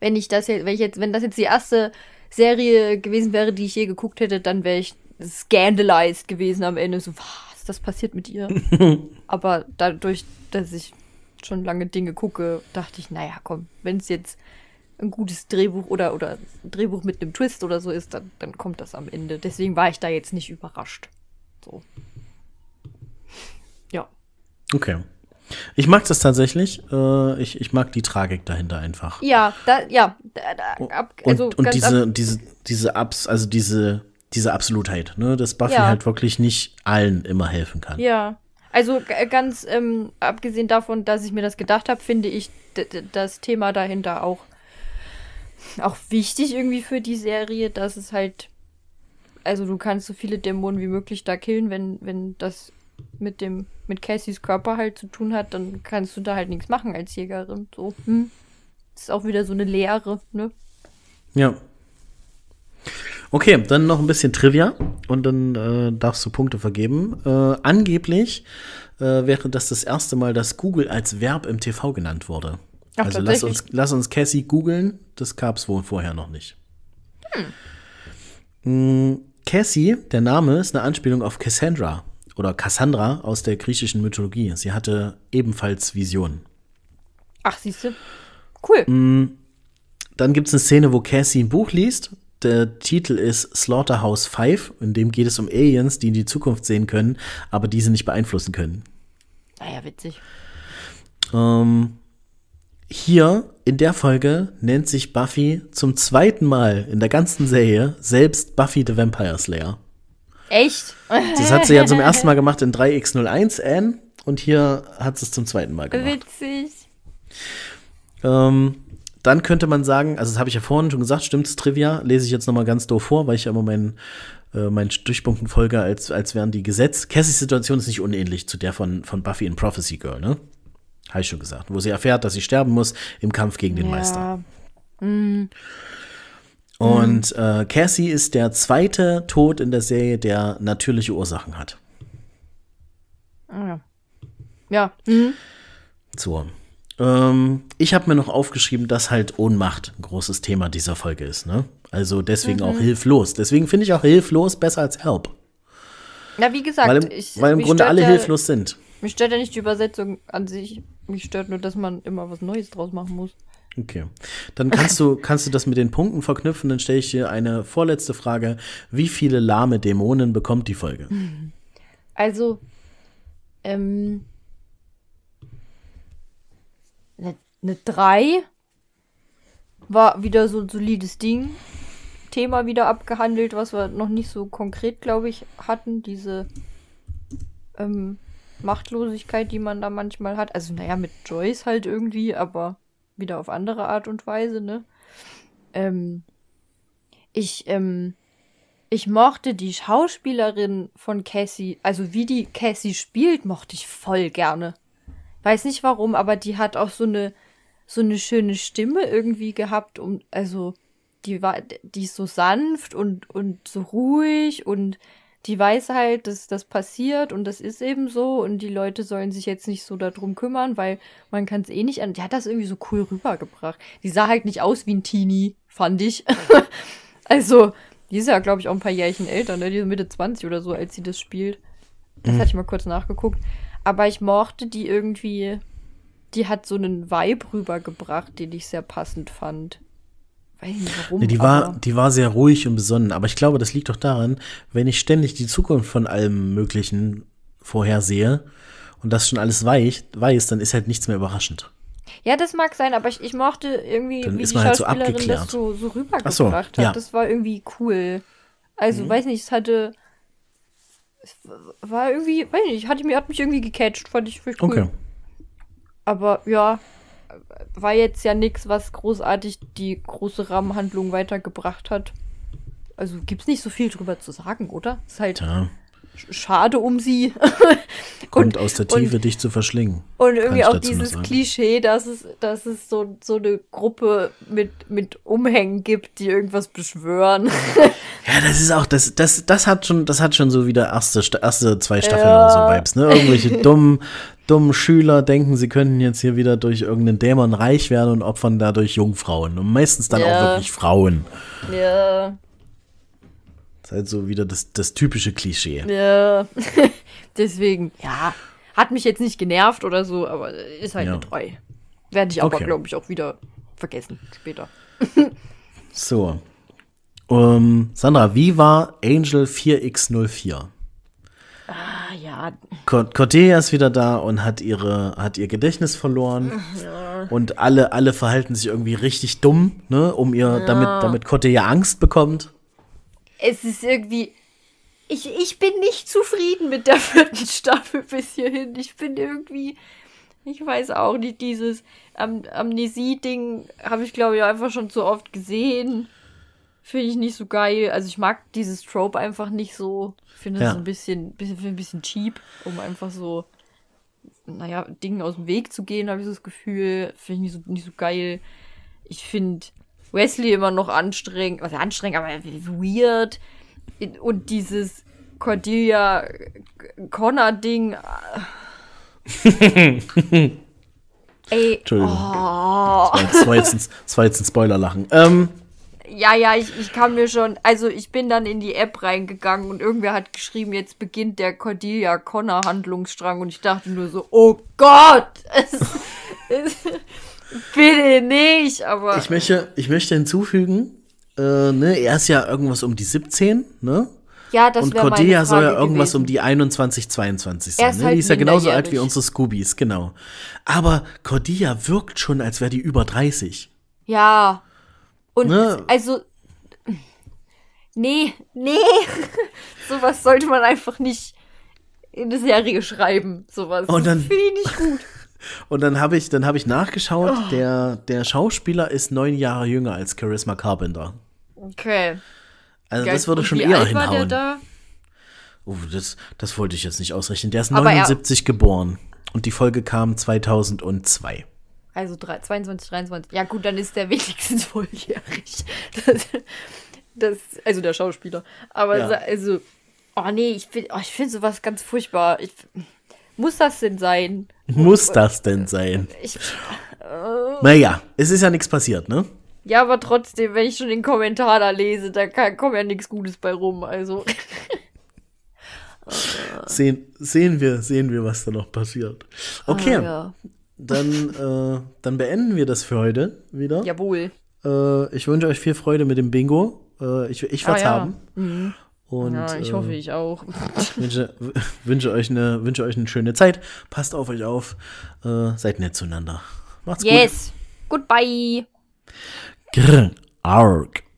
S2: Wenn ich das jetzt, wenn ich jetzt, wenn das jetzt die erste Serie gewesen wäre, die ich je geguckt hätte, dann wäre ich scandalized gewesen am Ende. So, was, das passiert mit ihr? Aber dadurch, dass ich schon lange Dinge gucke, dachte ich, naja, komm, wenn es jetzt ein gutes Drehbuch oder, oder ein Drehbuch mit einem Twist oder so ist, dann, dann kommt das am Ende. Deswegen war ich da jetzt nicht überrascht. So.
S1: Okay. Ich mag das tatsächlich. Äh, ich, ich mag die Tragik dahinter einfach.
S2: Ja, da, ja. Da, ab, also und, und diese,
S1: diese, diese Abs, also diese, diese Absolutheit, ne, dass Buffy ja. halt wirklich nicht allen immer helfen kann.
S2: Ja. Also ganz ähm, abgesehen davon, dass ich mir das gedacht habe, finde ich das Thema dahinter auch, auch wichtig irgendwie für die Serie, dass es halt, also du kannst so viele Dämonen wie möglich da killen, wenn, wenn das mit dem, mit Cassies Körper halt zu tun hat, dann kannst du da halt nichts machen als Jägerin. So, hm. Das ist auch wieder so eine Lehre, ne?
S1: Ja. Okay, dann noch ein bisschen Trivia und dann äh, darfst du Punkte vergeben. Äh, angeblich äh, wäre das das erste Mal, dass Google als Verb im TV genannt wurde. Ach, also lass uns, lass uns Cassie googeln, das gab es wohl vorher noch nicht. Hm. hm. Cassie, der Name, ist eine Anspielung auf Cassandra, oder Cassandra aus der griechischen Mythologie. Sie hatte ebenfalls Visionen. Ach, siehst du. Cool. Mm, dann gibt es eine Szene, wo Cassie ein Buch liest. Der Titel ist Slaughterhouse 5. In dem geht es um Aliens, die in die Zukunft sehen können, aber diese nicht beeinflussen können.
S2: Naja, ah witzig.
S1: Ähm, hier in der Folge nennt sich Buffy zum zweiten Mal in der ganzen Serie selbst Buffy the Vampire Slayer.
S2: Echt? Das hat sie ja zum ersten Mal
S1: gemacht in 3x01 Anne und hier hat sie es zum zweiten Mal gemacht. Witzig. Ähm, dann könnte man sagen, also das habe ich ja vorhin schon gesagt, stimmt's Trivia, lese ich jetzt nochmal ganz doof vor, weil ich ja immer meinen äh, meinen Stichpunkten folge, als, als wären die Gesetz. Cassies Situation ist nicht unähnlich zu der von, von Buffy in Prophecy Girl, ne? Habe ich schon gesagt. Wo sie erfährt, dass sie sterben muss im Kampf gegen den ja. Meister. Mhm. Und äh, Cassie ist der zweite Tod in der Serie, der natürliche Ursachen hat.
S2: Ah, ja. Ja. Mhm.
S1: So. Ähm, ich habe mir noch aufgeschrieben, dass halt Ohnmacht ein großes Thema dieser Folge ist. Ne? Also deswegen mhm. auch hilflos. Deswegen finde ich auch hilflos besser als help.
S2: Ja, wie gesagt, weil im, ich, weil im Grunde alle ja, hilflos sind. Mich stört ja nicht die Übersetzung an sich. Mich stört nur, dass man immer was Neues draus machen muss.
S1: Okay. Dann kannst du, kannst du das mit den Punkten verknüpfen. Dann stelle ich dir eine vorletzte Frage. Wie viele lahme Dämonen bekommt die Folge?
S2: Also, ähm, eine ne 3 war wieder so ein solides Ding. Thema wieder abgehandelt, was wir noch nicht so konkret, glaube ich, hatten. Diese ähm, Machtlosigkeit, die man da manchmal hat. Also, naja, mit Joyce halt irgendwie, aber wieder auf andere Art und Weise, ne? Ähm, ich, ähm, ich mochte die Schauspielerin von Cassie, also wie die Cassie spielt, mochte ich voll gerne. Weiß nicht warum, aber die hat auch so eine, so eine schöne Stimme irgendwie gehabt, um, also, die war, die ist so sanft und, und so ruhig und die weiß halt, dass das passiert und das ist eben so und die Leute sollen sich jetzt nicht so darum kümmern, weil man kann es eh nicht an. Die hat das irgendwie so cool rübergebracht. Die sah halt nicht aus wie ein Teenie, fand ich. also, die ist ja, glaube ich, auch ein paar Jährchen älter, ne? Die ist Mitte 20 oder so, als sie das spielt. Das mhm. hatte ich mhm. mal kurz nachgeguckt. Aber ich mochte die irgendwie. Die hat so einen Vibe rübergebracht, den ich sehr passend fand weiß nicht warum. Nee, die, war,
S1: die war sehr ruhig und besonnen, aber ich glaube, das liegt doch daran, wenn ich ständig die Zukunft von allem Möglichen vorhersehe und das schon alles weich, weiß, dann ist halt nichts mehr überraschend.
S2: Ja, das mag sein, aber ich, ich mochte irgendwie, dann wie die halt so das so, so rübergebracht so, hat. Ja. Das war irgendwie cool. Also, mhm. weiß nicht, es hatte. Es war irgendwie, weiß nicht, hatte, hat mich irgendwie gecatcht, fand ich richtig cool. Okay. Aber ja, war jetzt ja nichts, was großartig die große Rahmenhandlung weitergebracht hat. Also gibt's nicht so viel drüber zu sagen, oder? Ist halt ja. schade um sie. Kommt und, aus der Tiefe, und, dich zu verschlingen.
S1: Und irgendwie auch dieses
S2: Klischee, dass es, dass es so, so eine Gruppe mit, mit Umhängen gibt, die irgendwas beschwören.
S1: ja, das ist auch, das, das, das hat schon, das hat schon so wieder erste, erste zwei Staffeln ja. oder so Vibes, ne? Irgendwelche dummen dummen Schüler denken, sie könnten jetzt hier wieder durch irgendeinen Dämon reich werden und opfern dadurch Jungfrauen. Und meistens dann ja. auch wirklich Frauen.
S2: Ja.
S1: Das ist halt so wieder das, das typische Klischee.
S2: Ja. Deswegen, ja. Hat mich jetzt nicht genervt oder so, aber ist halt ja. treu. Werde ich aber, okay. glaube ich, auch wieder vergessen später.
S1: so. Um, ähm, Sandra, wie war Angel 4x04?
S2: Ah ja.
S1: Cordelia ist wieder da und hat ihre, hat ihr Gedächtnis verloren. Ja. Und alle, alle verhalten sich irgendwie richtig dumm, ne, um ihr, ja. damit, damit Cordelia Angst bekommt.
S2: Es ist irgendwie, ich, ich bin nicht zufrieden mit der vierten Staffel bis hierhin. Ich bin irgendwie, ich weiß auch nicht, dieses Am Amnesie-Ding habe ich, glaube ich, einfach schon zu oft gesehen. Finde ich nicht so geil. Also ich mag dieses Trope einfach nicht so. Ich finde es ja. ein bisschen, bisschen, ein bisschen cheap, um einfach so, naja, Dingen aus dem Weg zu gehen, habe ich so das Gefühl. Finde ich nicht so, nicht so geil. Ich finde Wesley immer noch anstrengend, also anstrengend, aber weird. Und dieses Cordelia Connor-Ding. Ah. Ey, Entschuldigung. Oh. Das, war
S1: jetzt, das war jetzt ein Spoiler-Lachen. Ähm,
S2: ja, ja, ich, ich kann mir schon, also ich bin dann in die App reingegangen und irgendwer hat geschrieben, jetzt beginnt der Cordelia Connor Handlungsstrang und ich dachte nur so, oh Gott! Es, es, bitte nicht, aber. Ich
S1: möchte, ich möchte hinzufügen, äh, ne, er ist ja irgendwas um die 17, ne?
S2: Ja, das Und Cordelia soll ja irgendwas gewesen. um
S1: die 21, 22 sein. Ne? Halt die ist ja genauso alt wie unsere Scoobies, genau. Aber Cordelia wirkt schon, als wäre die über 30. Ja. Und ne?
S2: also, nee, nee, sowas sollte man einfach nicht in eine Serie schreiben, sowas. Und dann finde ich nicht gut.
S1: Und dann habe ich, dann ich nachgeschaut, oh. der, der Schauspieler ist neun Jahre jünger als Charisma Carpenter.
S2: Okay.
S1: Also Geil. das würde schon eher alt hinhauen. War der da? Oh, das, das wollte ich jetzt nicht ausrechnen. Der ist Aber 79 geboren. Und die Folge kam 2002.
S2: Also 22, 23. Ja, gut, dann ist der wenigstens volljährig. Das, das, also der Schauspieler. Aber ja. also, oh nee, ich finde oh, find sowas ganz furchtbar. Ich, muss das denn sein? Muss das
S1: denn sein? Ich, äh, naja, es ist ja nichts passiert, ne?
S2: Ja, aber trotzdem, wenn ich schon den Kommentar da lese, da kann, kommt ja nichts Gutes bei rum, also.
S1: sehen, sehen wir, sehen wir, was da noch passiert. Okay. Ah, ja dann, äh, dann beenden wir das für heute
S2: wieder. Jawohl.
S1: Äh, ich wünsche euch viel Freude mit dem Bingo. Äh, ich ich ah werde es ah, ja. haben. Mhm. Und, ja, ich hoffe, äh, ich auch. wünsche, wünsche, euch eine, wünsche euch eine schöne Zeit. Passt auf euch auf. Äh, seid nett zueinander.
S2: Macht's yes. gut. Yes. Goodbye.
S1: Grr, arg.